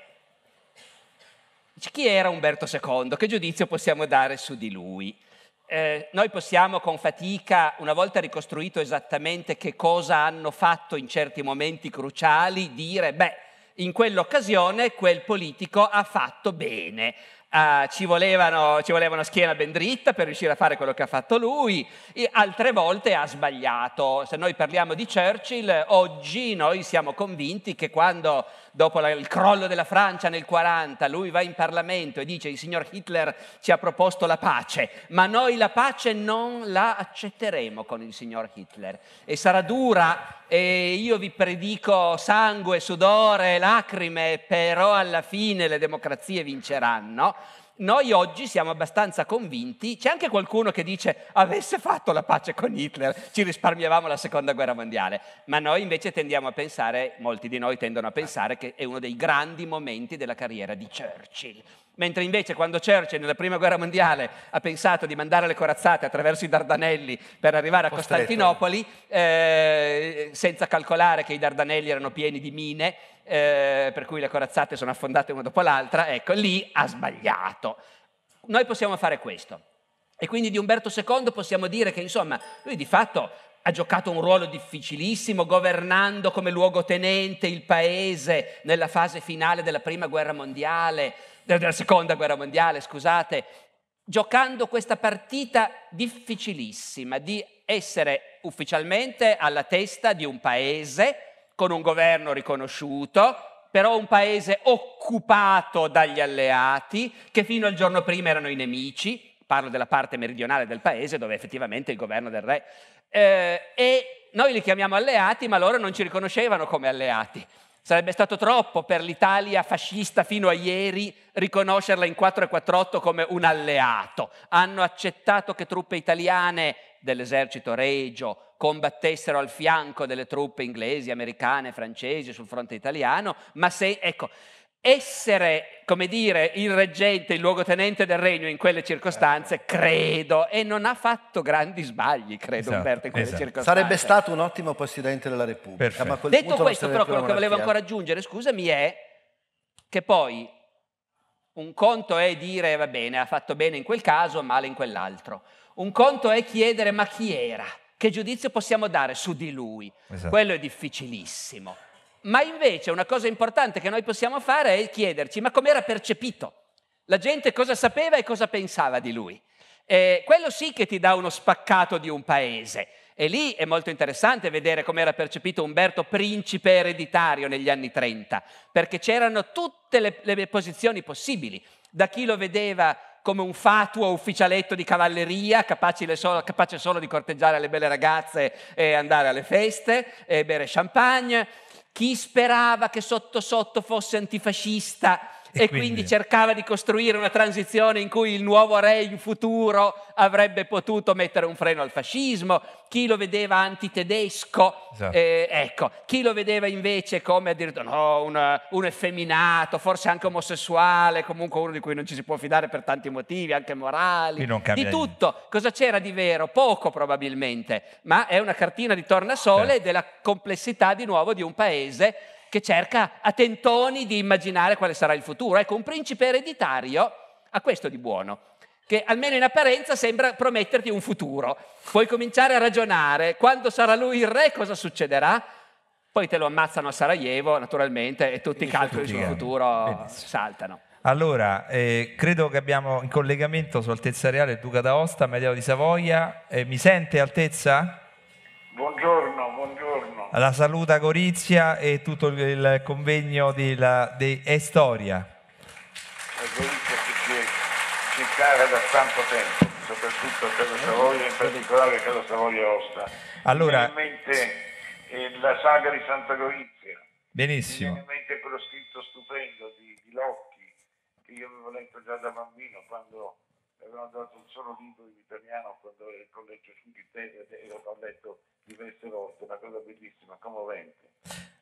chi era Umberto II? Che giudizio possiamo dare su di lui? Eh, noi possiamo con fatica, una volta ricostruito esattamente che cosa hanno fatto in certi momenti cruciali, dire, beh, in quell'occasione quel politico ha fatto bene. Uh, ci, volevano, ci, voleva una schiena ben dritta per riuscire a fare quello che ha fatto lui, e altre volte ha sbagliato. Se noi parliamo di Churchill, oggi noi siamo convinti che quando dopo la, il crollo della Francia nel 40, lui va in Parlamento e dice il signor Hitler ci ha proposto la pace, ma noi la pace non la accetteremo con il signor Hitler e sarà dura e io vi predico sangue, sudore, lacrime, però alla fine le democrazie vinceranno noi oggi siamo abbastanza convinti, c'è anche qualcuno che dice avesse fatto la pace con Hitler, ci risparmiavamo la seconda guerra mondiale, ma noi invece tendiamo a pensare, molti di noi tendono a pensare che è uno dei grandi momenti della carriera di Churchill. Mentre invece quando Churchill nella prima guerra mondiale ha pensato di mandare le corazzate attraverso i Dardanelli per arrivare a Costantinopoli, eh, senza calcolare che i Dardanelli erano pieni di mine, eh, per cui le corazzate sono affondate una dopo l'altra, ecco, lì ha sbagliato. Noi possiamo fare questo. E quindi di Umberto II possiamo dire che, insomma, lui di fatto ha giocato un ruolo difficilissimo governando come luogotenente il paese nella fase finale della prima guerra mondiale, eh, della seconda guerra mondiale, scusate, giocando questa partita difficilissima di essere ufficialmente alla testa di un paese con un governo riconosciuto, però un paese occupato dagli alleati che fino al giorno prima erano i nemici, parlo della parte meridionale del paese dove effettivamente il governo del re, eh, e noi li chiamiamo alleati ma loro non ci riconoscevano come alleati. Sarebbe stato troppo per l'Italia fascista fino a ieri riconoscerla in 448 come un alleato. Hanno accettato che truppe italiane dell'esercito regio, combattessero al fianco delle truppe inglesi, americane, francesi sul fronte italiano, ma se, ecco, essere, come dire, il reggente, il luogotenente del regno in quelle circostanze, certo. credo, e non ha fatto grandi sbagli, credo, esatto, Umberto, in quelle esatto. circostanze. Sarebbe stato un ottimo Presidente della Repubblica. Perfetto. Ma quel Detto questo, però, quello che volevo ancora aggiungere, scusami, è che poi un conto è dire, va bene, ha fatto bene in quel caso, male in quell'altro. Un conto è chiedere, ma chi era? Che giudizio possiamo dare su di lui? Esatto. Quello è difficilissimo. Ma invece una cosa importante che noi possiamo fare è chiederci ma com'era percepito? La gente cosa sapeva e cosa pensava di lui? Eh, quello sì che ti dà uno spaccato di un paese. E lì è molto interessante vedere come era percepito Umberto principe ereditario negli anni 30, perché c'erano tutte le, le posizioni possibili, da chi lo vedeva come un fatuo ufficialetto di cavalleria, capace solo, capace solo di corteggiare le belle ragazze e andare alle feste e bere champagne. Chi sperava che sotto sotto fosse antifascista e, quindi... quindi... cercava di costruire una transizione in cui il nuovo re in futuro avrebbe potuto mettere un freno al fascismo, chi lo vedeva antitedesco, esatto. eh, ecco, chi lo vedeva invece come addirittura no, un, un effeminato, forse anche omosessuale, comunque uno di cui non ci si può fidare per tanti motivi, anche morali, di tutto. Cosa c'era di vero? Poco probabilmente, ma è una cartina di tornasole certo. della complessità di nuovo di un paese che cerca a tentoni di immaginare quale sarà il futuro. Ecco, un principe ereditario ha questo di buono, che almeno in apparenza sembra prometterti un futuro. Puoi cominciare a ragionare, quando sarà lui il re cosa succederà? Poi te lo ammazzano a Sarajevo, naturalmente, e tutti i calcoli sul futuro Benissimo. saltano. Allora, eh, credo che abbiamo in collegamento su Altezza Reale Duca d'Aosta, Medeo di Savoia. Eh, mi sente Altezza? Buongiorno, buongiorno. La saluta Gorizia e tutto il convegno della, di Estoria. La Gorizia che ci è, ci cara da tanto tempo, soprattutto a Casa Savoia, in particolare a Casa Savoia Osta. Allora, Mi in mente eh, la saga di Santa Gorizia. Benissimo. Mi in mente quello scritto stupendo di, di Locchi, che io avevo letto già da bambino quando avevano dato un solo libro in italiano quando ero al collegio Cinque Terre ero letto diverse volte, una cosa bellissima, commovente.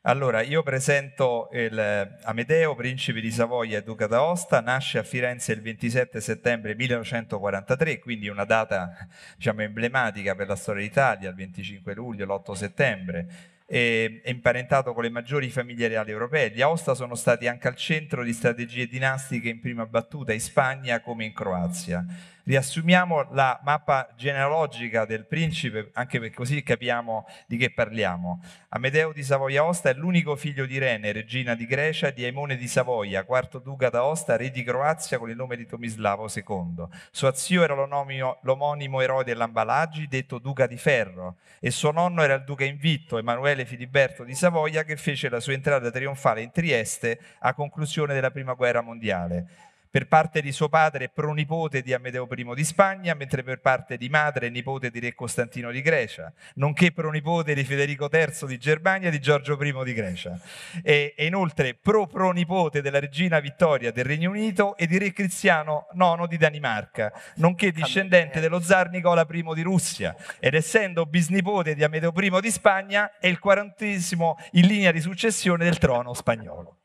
Allora, io presento il eh, Amedeo, principe di Savoia e duca d'Aosta, nasce a Firenze il 27 settembre 1943, quindi una data diciamo, emblematica per la storia d'Italia, il 25 luglio, l'8 settembre. E, è imparentato con le maggiori famiglie reali europee. Gli Aosta sono stati anche al centro di strategie dinastiche in prima battuta in Spagna come in Croazia riassumiamo la mappa genealogica del principe, anche per così capiamo di che parliamo. Amedeo di Savoia Osta è l'unico figlio di Rene, regina di Grecia, di Aimone di Savoia, quarto duca d'Aosta, re di Croazia con il nome di Tomislavo II. Suo zio era l'omonimo eroe dell'Ambalagi, detto duca di Ferro, e suo nonno era il duca invitto Emanuele Filiberto di Savoia che fece la sua entrata trionfale in Trieste a conclusione della Prima Guerra Mondiale per parte di suo padre pronipote di Amedeo I di Spagna, mentre per parte di madre nipote di Re Costantino di Grecia, nonché pronipote di Federico III di Germania e di Giorgio I di Grecia. E, e inoltre pro-pronipote della regina Vittoria del Regno Unito e di Re Cristiano IX di Danimarca, nonché discendente eh. dello zar Nicola I di Russia, ed essendo bisnipote di Amedeo I di Spagna è il quarantesimo in linea di successione del trono spagnolo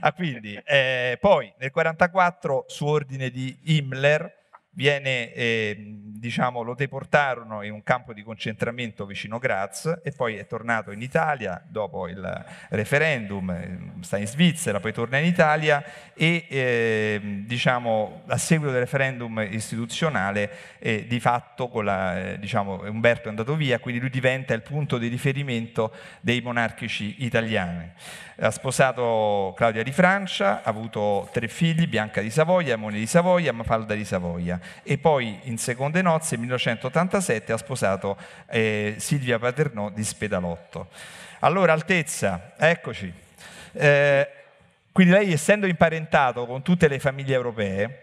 ah, quindi, eh, poi nel 1944, su ordine di Himmler, Viene, eh, diciamo, lo deportarono in un campo di concentramento vicino Graz e poi è tornato in Italia dopo il referendum, ehm, sta in Svizzera, poi torna in Italia e eh, diciamo, a seguito del referendum istituzionale eh, di fatto la, eh, diciamo, Umberto è andato via, quindi lui diventa il punto di riferimento dei monarchici italiani. Ha sposato Claudia di Francia, ha avuto tre figli, Bianca di Savoia, Mone di Savoia e Mafalda di Savoia e poi in seconde nozze, nel 1987, ha sposato eh, Silvia Paternò di Spedalotto. Allora, Altezza, eccoci. Eh, quindi lei, essendo imparentato con tutte le famiglie europee,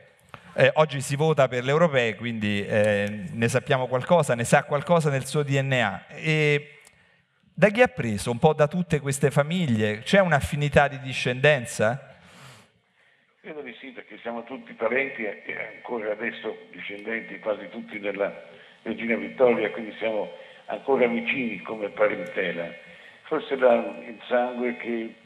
eh, oggi si vota per le europee, quindi eh, ne sappiamo qualcosa, ne sa qualcosa nel suo DNA. E da chi ha preso? Un po' da tutte queste famiglie? C'è un'affinità di discendenza? Credo di sì, perché siamo tutti parenti e ancora adesso discendenti quasi tutti della Regina Vittoria, quindi siamo ancora vicini come parentela. Forse era il sangue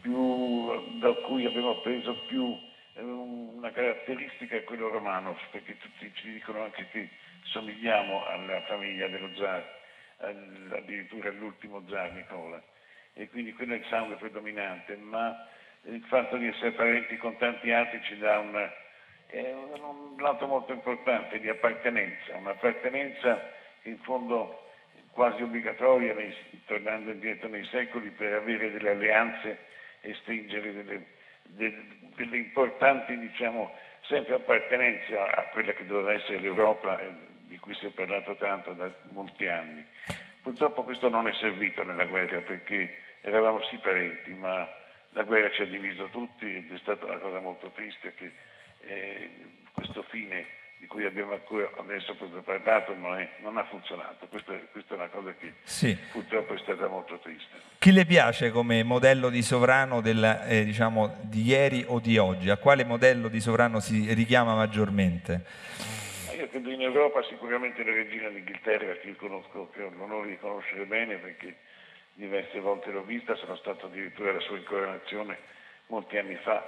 più, da cui abbiamo preso più eh, una caratteristica è quello romano, perché tutti ci dicono anche che somigliamo alla famiglia dello zar, addirittura all'ultimo zar Nicola, e quindi quello è il sangue predominante, ma il fatto di essere parenti con tanti altri ci dà una, eh, un lato molto importante di appartenenza, un'appartenenza in fondo quasi obbligatoria, nei, tornando indietro nei secoli, per avere delle alleanze e stringere delle, delle, delle importanti, diciamo, sempre appartenenze a quella che doveva essere l'Europa, eh, di cui si è parlato tanto da molti anni. Purtroppo questo non è servito nella guerra perché eravamo sì parenti, ma la guerra ci ha diviso tutti, ed è stata una cosa molto triste che eh, questo fine di cui abbiamo ancora adesso proprio parlato non, è, non ha funzionato. Questa, questa, è una cosa che sì. purtroppo è stata molto triste. Chi le piace come modello di sovrano del, eh, diciamo, di ieri o di oggi? A quale modello di sovrano si richiama maggiormente? Io credo in Europa sicuramente la regina d'Inghilterra, che io conosco, che ho l'onore di conoscere bene perché diverse volte l'ho vista, sono stato addirittura alla sua incoronazione molti anni fa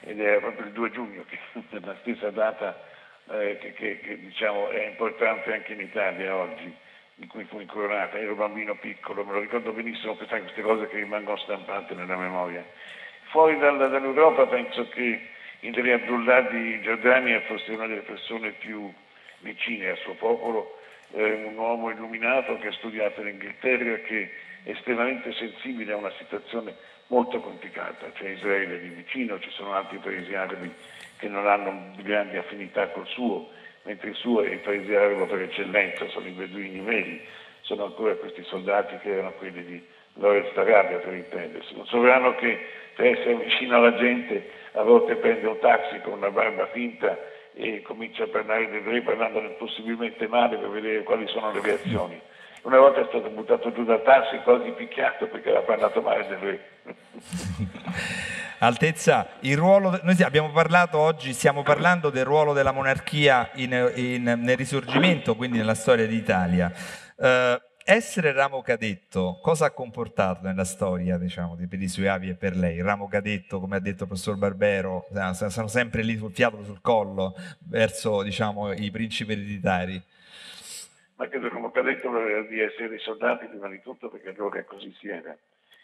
ed era proprio il 2 giugno, che è la stessa data eh, che, che, che diciamo, è importante anche in Italia oggi, in cui fu incoronata. Ero bambino piccolo, me lo ricordo benissimo, queste, queste cose che rimangono stampate nella memoria. Fuori dalla, dall'Europa penso che Indri Abdullah di Giordania fosse una delle persone più vicine al suo popolo, eh, un uomo illuminato che ha studiato in Inghilterra, che estremamente sensibile a una situazione molto complicata, c'è Israele lì vicino, ci sono altri paesi arabi che non hanno grandi affinità col suo, mentre il suo è il paese arabo per eccellenza, sono i beduini veri, sono ancora questi soldati che erano quelli di Lorenz Arabia per intendersi, un sovrano che per essere vicino alla gente a volte prende un taxi con una barba finta e comincia a parlare di ebrei parlando possibilmente male per vedere quali sono le reazioni. Una volta è stato buttato giù da tassi, quasi picchiato perché aveva parlato male di lui. Altezza, ruolo, noi abbiamo parlato oggi, stiamo parlando del ruolo della monarchia in, in, nel risorgimento, quindi nella storia d'Italia. Eh, essere ramo cadetto, cosa ha comportato nella storia diciamo, i suoi avi e per lei? ramo cadetto, come ha detto il professor Barbero, eh, sono sempre lì sul fiato, sul collo, verso diciamo, i principi ereditari ma credo come ho detto di essere soldati prima di tutto perché allora così si era.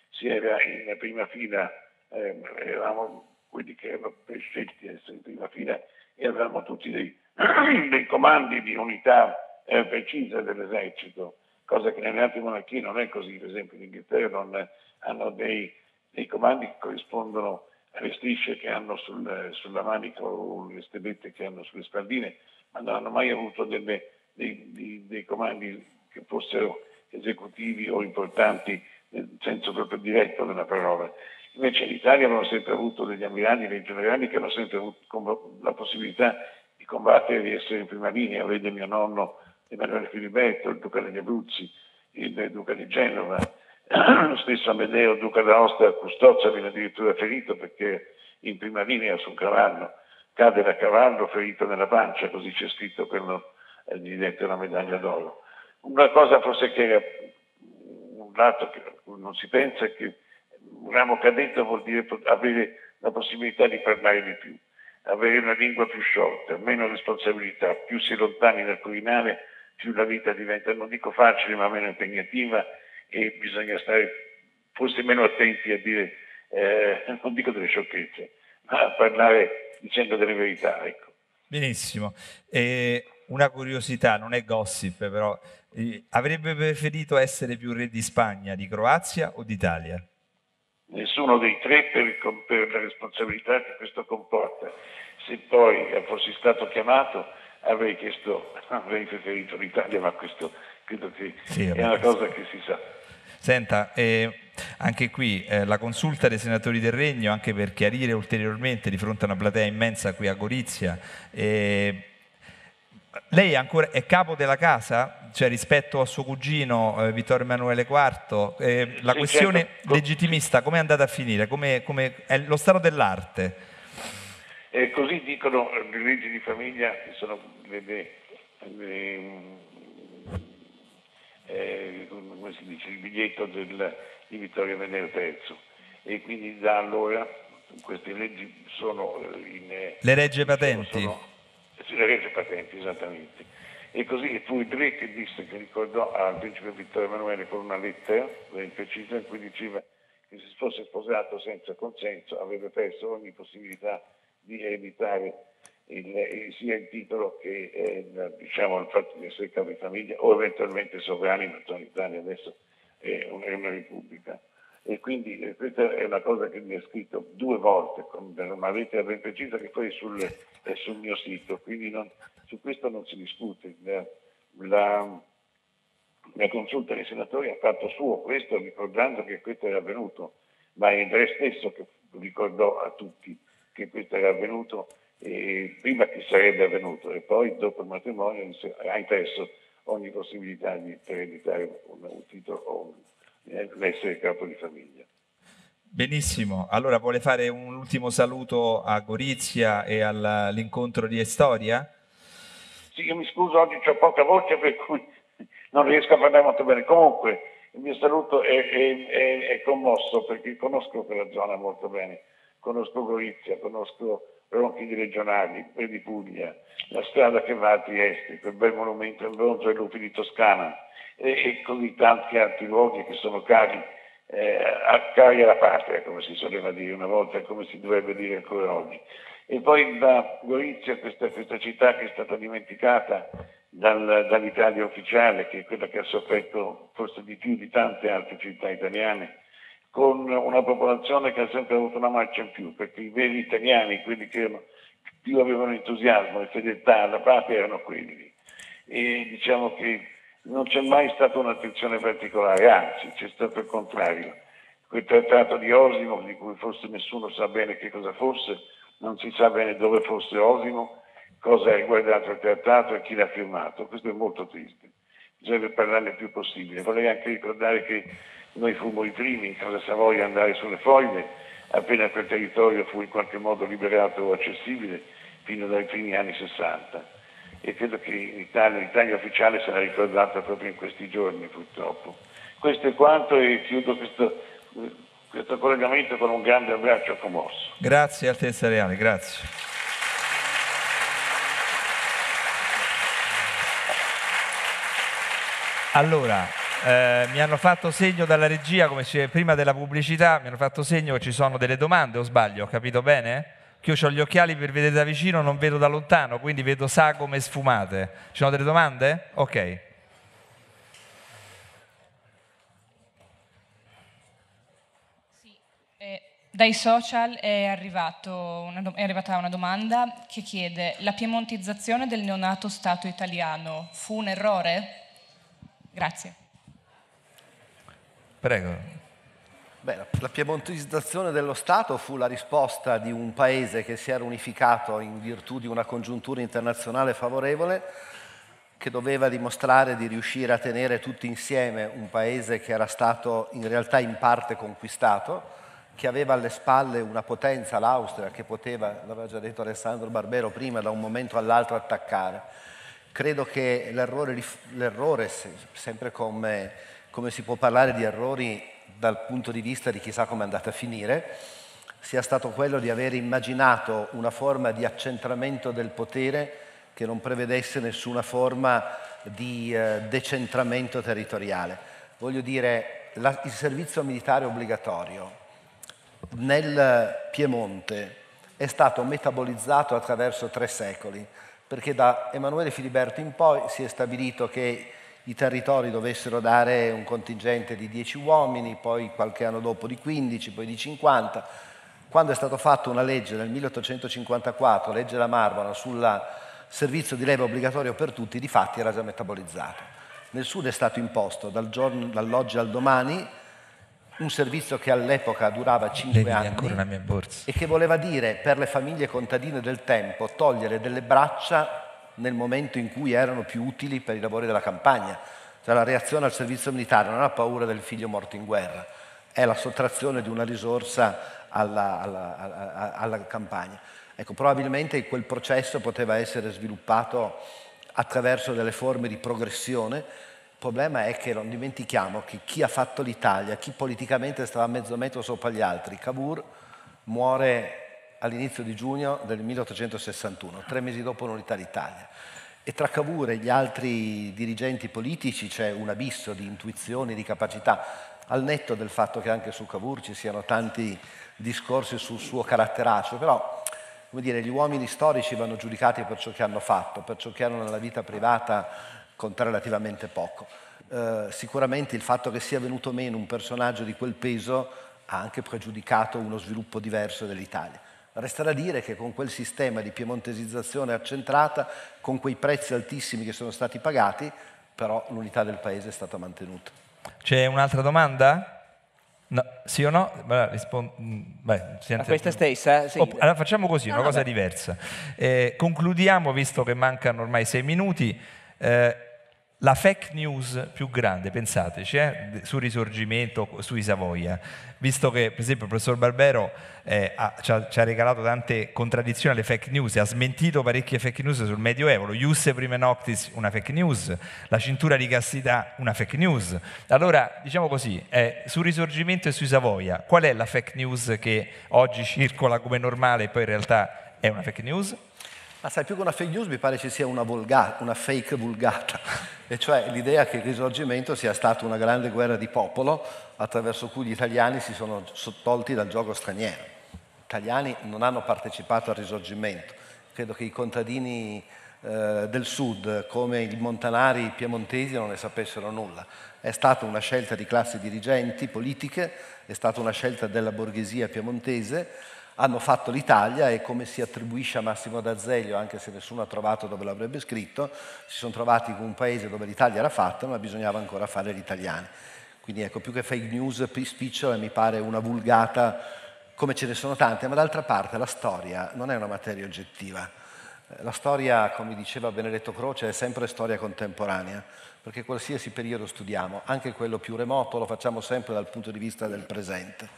Si era in prima fila, ehm, eravamo quelli che erano prescelti ad essere in prima fila e avevamo tutti dei, dei comandi di unità eh, precise dell'esercito, cosa che nelle altre monarchie non è così, per esempio in Inghilterra non, hanno dei, dei, comandi che corrispondono alle strisce che hanno sul, sulla manica o le stebette che hanno sulle spalline, ma non hanno mai avuto delle dei, dei, dei comandi che fossero esecutivi o importanti nel senso proprio diretto della parola. Invece in Italia aveva sempre avuto degli ammiragli, dei generali che hanno sempre avuto la possibilità di combattere, di essere in prima linea. Vede mio nonno Emanuele Filiberto, il duca degli Abruzzi, il duca di Genova, lo stesso Amedeo, duca d'Aosta, Custozza viene addirittura ferito perché in prima linea su un cavallo, cade da cavallo ferito nella pancia, così c'è scritto quello eh, diventa una medaglia d'oro. Una cosa forse che un lato che non si pensa è che un ramo cadetto vuol dire avere la possibilità di parlare di più, avere una lingua più sciolta, meno responsabilità, più si lontani dal culinare, più la vita diventa, non dico facile, ma meno impegnativa e bisogna stare forse meno attenti a dire, eh, non dico delle sciocchezze, ma a parlare dicendo delle verità. Ecco. Benissimo. E una curiosità, non è gossip, però eh, avrebbe preferito essere più re di Spagna, di Croazia o d'Italia? Nessuno dei tre per, per la responsabilità che questo comporta. Se poi fossi stato chiamato avrei chiesto, avrei preferito l'Italia, ma questo credo che sì, è una cosa che si sa. Senta, eh, anche qui eh, la consulta dei senatori del Regno, anche per chiarire ulteriormente di fronte a una platea immensa qui a Gorizia, eh, lei ancora è capo della casa, cioè rispetto a suo cugino eh, Vittorio Emanuele IV, eh, la sì, questione certo. legittimista come è andata a finire? Come, come è lo stato dell'arte? Eh, così dicono le leggi di famiglia, che sono le, le, le, eh, come si dice, il biglietto del, di Vittorio Emanuele III e quindi da allora queste leggi sono eh, in... Eh, le regge patenti? Sono, e si rese patente esattamente. E così fu il Drake che disse, che ricordò al principe Vittorio Emanuele con una lettera ben precisa in cui diceva che se fosse sposato senza consenso avrebbe perso ogni possibilità di ereditare il, sia il titolo che eh, diciamo, il fatto di essere capo di famiglia o eventualmente sovrani, ma Italia adesso è una repubblica e quindi eh, questa è una cosa che mi ha scritto due volte con una eh, lettera ben precisa che poi è sul, è sul mio sito, quindi non, su questo non si discute. La, la, la consulta dei senatori ha fatto suo questo ricordando che questo era avvenuto, ma è Andrea stesso che ricordò a tutti che questo era avvenuto eh, prima che sarebbe avvenuto e poi dopo il matrimonio ha impresso ogni possibilità di ereditare un, un titolo o un l'essere eh, capo di famiglia. Benissimo, allora vuole fare un ultimo saluto a Gorizia e all'incontro di Estoria? Sì, io mi scuso, oggi ho poca voce per cui non riesco a parlare molto bene. Comunque il mio saluto è, è, è, è commosso perché conosco quella zona molto bene, conosco Gorizia, conosco Ronchi di Regionali, Pre di Puglia, la strada che va a Trieste, quel bel monumento in bronzo ai lupi di Toscana e, e così tanti altri luoghi che sono cari, eh, cari alla patria, come si soleva dire una volta e come si dovrebbe dire ancora oggi. E poi da Gorizia, questa, questa città che è stata dimenticata dal, dall'Italia ufficiale, che è quella che ha sofferto forse di più di tante altre città italiane, con una popolazione che ha sempre avuto una marcia in più, perché i veri italiani, quelli che più avevano entusiasmo e fedeltà alla patria erano quelli. E diciamo che non c'è mai stata un'attenzione particolare, anzi c'è stato il contrario. Quel trattato di Osimo, di cui forse nessuno sa bene che cosa fosse, non si sa bene dove fosse Osimo, cosa ha riguardato il trattato e chi l'ha firmato. Questo è molto triste, bisogna parlarne il più possibile. Vorrei anche ricordare che noi fummo i primi in Casa Savoia ad andare sulle foglie, appena quel territorio fu in qualche modo liberato o accessibile fino dai primi anni 60 e credo che l'Italia, l'Italia ufficiale sarà ricordata proprio in questi giorni purtroppo. Questo è quanto e chiudo questo, questo collegamento con un grande abbraccio commosso. Grazie Altezza Reale, grazie. Allora, eh, mi hanno fatto segno dalla regia, come prima della pubblicità, mi hanno fatto segno che ci sono delle domande, o sbaglio, ho capito bene? Che io ho gli occhiali per vedere da vicino, non vedo da lontano, quindi vedo sagome sfumate. Ci sono delle domande? Ok. Eh, dai social è, una, è arrivata una domanda che chiede la piemontizzazione del neonato Stato italiano fu un errore? Grazie. Prego. Beh, la piemontizzazione dello Stato fu la risposta di un paese che si era unificato in virtù di una congiuntura internazionale favorevole, che doveva dimostrare di riuscire a tenere tutti insieme un paese che era stato in realtà in parte conquistato, che aveva alle spalle una potenza, l'Austria, che poteva, l'aveva già detto Alessandro Barbero prima, da un momento all'altro attaccare. Credo che l'errore, l'errore sempre come come si può parlare di errori dal punto di vista di chissà come è andata a finire, sia stato quello di aver immaginato una forma di accentramento del potere che non prevedesse nessuna forma di eh, decentramento territoriale. Voglio dire, la, il servizio militare obbligatorio nel Piemonte è stato metabolizzato attraverso tre secoli, perché da Emanuele Filiberto in poi si è stabilito che i territori dovessero dare un contingente di 10 uomini, poi qualche anno dopo di 15, poi di 50. Quando è stata fatta una legge nel 1854, legge la Marmora, sul servizio di leva obbligatorio per tutti, di fatti era già metabolizzato. Nel sud è stato imposto dal giorno, dall'oggi al domani un servizio che all'epoca durava 5 anni e che voleva dire per le famiglie contadine del tempo togliere delle braccia nel momento in cui erano più utili per i lavori della campagna. Cioè la reazione al servizio militare non è la paura del figlio morto in guerra, è la sottrazione di una risorsa alla, alla, alla, alla campagna. Ecco, probabilmente quel processo poteva essere sviluppato attraverso delle forme di progressione. Il problema è che non dimentichiamo che chi ha fatto l'Italia, chi politicamente stava a mezzo metro sopra gli altri, Cavour, muore all'inizio di giugno del 1861, tre mesi dopo l'unità d'Italia. E tra Cavour e gli altri dirigenti politici c'è un abisso di intuizioni, di capacità, al netto del fatto che anche su Cavour ci siano tanti discorsi sul suo caratteraccio, però come dire, gli uomini storici vanno giudicati per ciò che hanno fatto, per ciò che hanno nella vita privata conta relativamente poco. Eh, sicuramente il fatto che sia venuto meno un personaggio di quel peso ha anche pregiudicato uno sviluppo diverso dell'Italia. Resta da dire che con quel sistema di piemontesizzazione accentrata, con quei prezzi altissimi che sono stati pagati, però l'unità del paese è stata mantenuta. C'è un'altra domanda? No, sì o no? Mm, beh, rispondo, beh, a questa stessa? Eh, sì. Oh, allora facciamo così, no, una no, cosa diversa. Eh, concludiamo, visto che mancano ormai sei minuti. Eh, la fake news più grande, pensateci, eh, sul risorgimento, sui Savoia, visto che per esempio il professor Barbero eh, ha, ci, ha, ci, ha, regalato tante contraddizioni alle fake news, ha smentito parecchie fake news sul Medioevo, lo Ius Prime Noctis una fake news, la cintura di castità una fake news. Allora diciamo così, eh, sul risorgimento e sui Savoia, qual è la fake news che oggi circola come normale e poi in realtà è una fake news? Ma ah, sai, più che una fake news mi pare ci sia una, volga, una fake vulgata, e cioè l'idea che il risorgimento sia stata una grande guerra di popolo attraverso cui gli italiani si sono sottolti dal gioco straniero. Gli italiani non hanno partecipato al risorgimento. Credo che i contadini eh, del sud, come i montanari piemontesi, non ne sapessero nulla. È stata una scelta di classi dirigenti politiche, è stata una scelta della borghesia piemontese hanno fatto l'Italia e come si attribuisce a Massimo D'Azeglio, anche se nessuno ha trovato dove l'avrebbe scritto, si sono trovati con un paese dove l'Italia era fatta ma bisognava ancora fare gli italiani. Quindi ecco, più che fake news, spicciola eh, mi pare una vulgata, come ce ne sono tante, ma d'altra parte la storia non è una materia oggettiva. Eh, la storia, come diceva Benedetto Croce, è sempre storia contemporanea, perché qualsiasi periodo studiamo, anche quello più remoto, lo facciamo sempre dal punto di vista del presente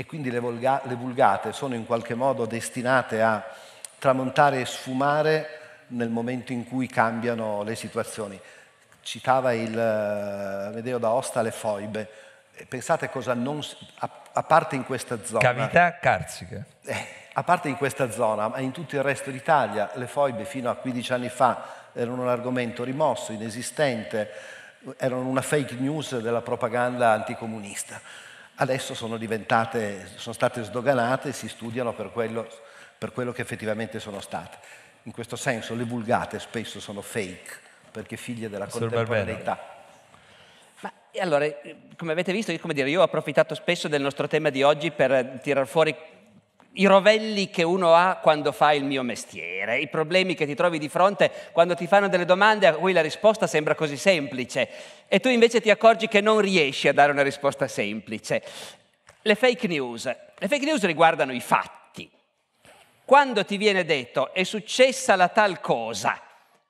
e quindi le, volga- le vulgate sono in qualche modo destinate a tramontare e sfumare nel momento in cui cambiano le situazioni. Citava il eh, Medeo d'Aosta le foibe. Pensate cosa non... A, a parte in questa zona... Cavità carsiche. Eh, a parte in questa zona, ma in tutto il resto d'Italia, le foibe fino a 15 anni fa erano un argomento rimosso, inesistente, erano una fake news della propaganda anticomunista adesso sono, diventate, sono state sdoganate e si studiano per quello, per quello che effettivamente sono state. In questo senso le vulgate spesso sono fake, perché figlie della contemporaneità. E allora, eh, come avete visto, io, come dire, io ho approfittato spesso del nostro tema di oggi per tirar fuori i rovelli che uno ha quando fa il mio mestiere, i problemi che ti trovi di fronte quando ti fanno delle domande a cui la risposta sembra così semplice e tu invece ti accorgi che non riesci a dare una risposta semplice. Le fake news, le fake news riguardano i fatti. Quando ti viene detto è successa la tal cosa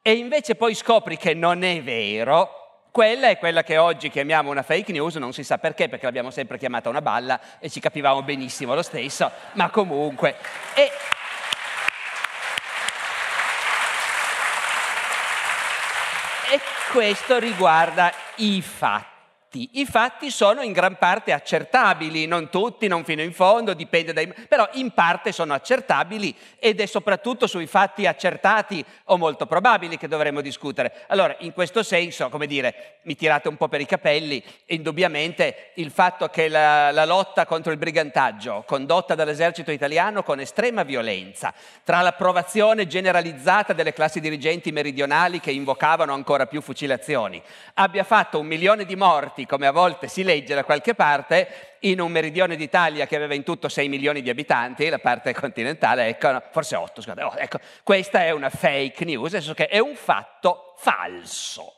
e invece poi scopri che non è vero, quella è quella che oggi chiamiamo una fake news, non si sa perché, perché l'abbiamo sempre chiamata una balla e ci capivamo benissimo lo stesso, ma comunque. E... e questo riguarda i fatti fatti. I fatti sono in gran parte accertabili, non tutti, non fino in fondo, dipende dai... però in parte sono accertabili ed è soprattutto sui fatti accertati o molto probabili che dovremmo discutere. Allora, in questo senso, come dire, mi tirate un po' per i capelli, indubbiamente il fatto che la, la lotta contro il brigantaggio, condotta dall'esercito italiano con estrema violenza, tra l'approvazione generalizzata delle classi dirigenti meridionali che invocavano ancora più fucilazioni, abbia fatto un milione di morti, noti, come a volte si legge da qualche parte, in un meridione d'Italia che aveva in tutto 6 milioni di abitanti, la parte continentale, ecco, forse 8, scusate, oh, ecco, questa è una fake news, nel senso che è un fatto falso.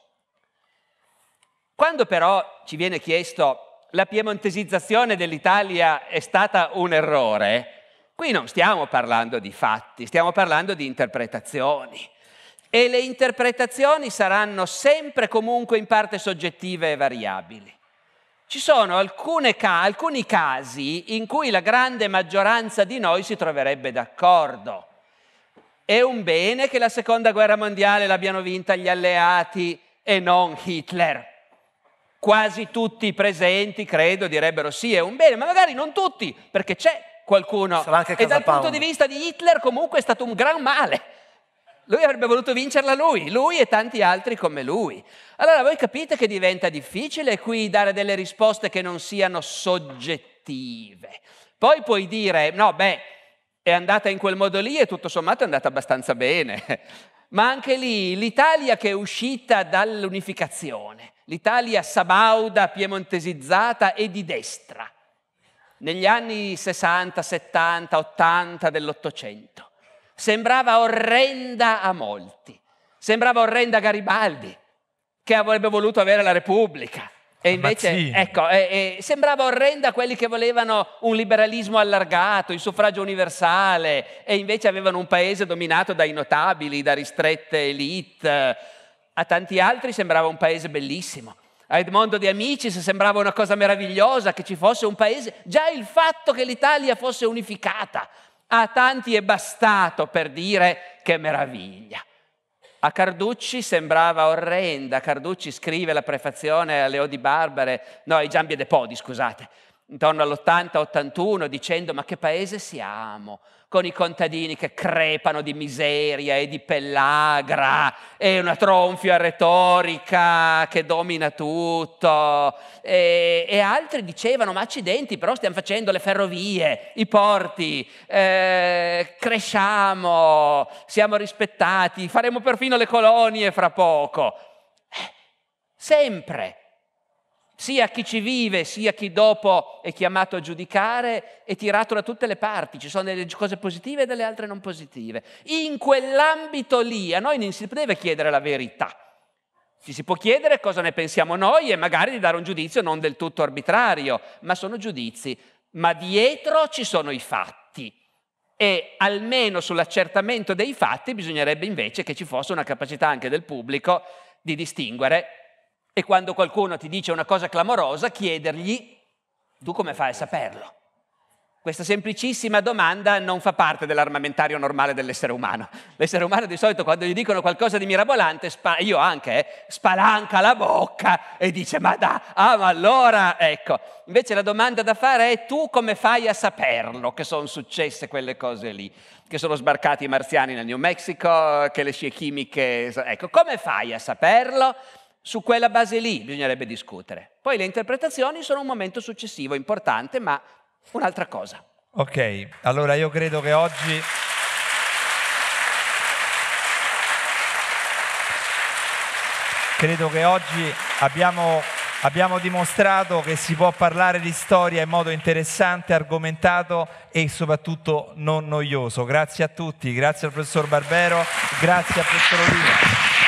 Quando però ci viene chiesto la piemontesizzazione dell'Italia è stata un errore, qui non stiamo parlando di fatti, stiamo parlando di interpretazioni e le interpretazioni saranno sempre comunque in parte soggettive e variabili. Ci sono ca- alcuni casi in cui la grande maggioranza di noi si troverebbe d'accordo. È un bene che la seconda guerra mondiale l'abbiano vinta gli alleati e non Hitler. Quasi tutti i presenti, credo, direbbero sì, è un bene, ma magari non tutti, perché c'è qualcuno. Sarà anche e dal Paolo. punto di vista di Hitler comunque è stato un gran male lui avrebbe voluto vincerla lui, lui e tanti altri come lui. Allora voi capite che diventa difficile qui dare delle risposte che non siano soggettive. Poi puoi dire, no, beh, è andata in quel modo lì e tutto sommato è andata abbastanza bene. Ma anche lì l'Italia che è uscita dall'unificazione, l'Italia sabauda, piemontesizzata e di destra, negli anni 60, 70, 80 dell'Ottocento sembrava orrenda a molti, sembrava orrenda a Garibaldi, che avrebbe voluto avere la Repubblica. E invece, Ammazzini. ecco, eh, eh, sembrava orrenda a quelli che volevano un liberalismo allargato, il suffragio universale, e invece avevano un paese dominato dai notabili, da ristrette elite. A tanti altri sembrava un paese bellissimo. A Edmondo De Amicis sembrava una cosa meravigliosa che ci fosse un paese. Già il fatto che l'Italia fosse unificata, a tanti è bastato per dire che meraviglia. A Carducci sembrava orrenda. Carducci scrive la prefazione alle Leo di Barbare, no, ai Giambi e Depodi, scusate, intorno all'80-81, dicendo ma che paese siamo? con i contadini che crepano di miseria e di pellagra e una tronfia retorica che domina tutto. E, e altri dicevano, ma accidenti, però stiamo facendo le ferrovie, i porti, eh, cresciamo, siamo rispettati, faremo perfino le colonie fra poco. Eh, sempre sia chi ci vive, sia chi dopo è chiamato a giudicare, è tirato da tutte le parti, ci sono delle cose positive e delle altre non positive. In quell'ambito lì a noi non si deve chiedere la verità, ci si può chiedere cosa ne pensiamo noi e magari di dare un giudizio non del tutto arbitrario, ma sono giudizi, ma dietro ci sono i fatti. E almeno sull'accertamento dei fatti bisognerebbe invece che ci fosse una capacità anche del pubblico di distinguere e quando qualcuno ti dice una cosa clamorosa, chiedergli tu come fai a saperlo? Questa semplicissima domanda non fa parte dell'armamentario normale dell'essere umano. L'essere umano di solito quando gli dicono qualcosa di mirabolante, spa- io anche, eh, spalanca la bocca e dice ma da, ah ma allora, ecco. Invece la domanda da fare è tu come fai a saperlo che sono successe quelle cose lì, che sono sbarcati i marziani nel New Mexico, che le scie chimiche, ecco, come fai a saperlo? Su quella base lì bisognerebbe discutere. Poi le interpretazioni sono un momento successivo, importante, ma un'altra cosa. Ok, allora io credo che oggi... Credo che oggi abbiamo Abbiamo dimostrato che si può parlare di storia in modo interessante, argomentato e soprattutto non noioso. Grazie a tutti, grazie al professor Barbero, grazie al professor Oliva.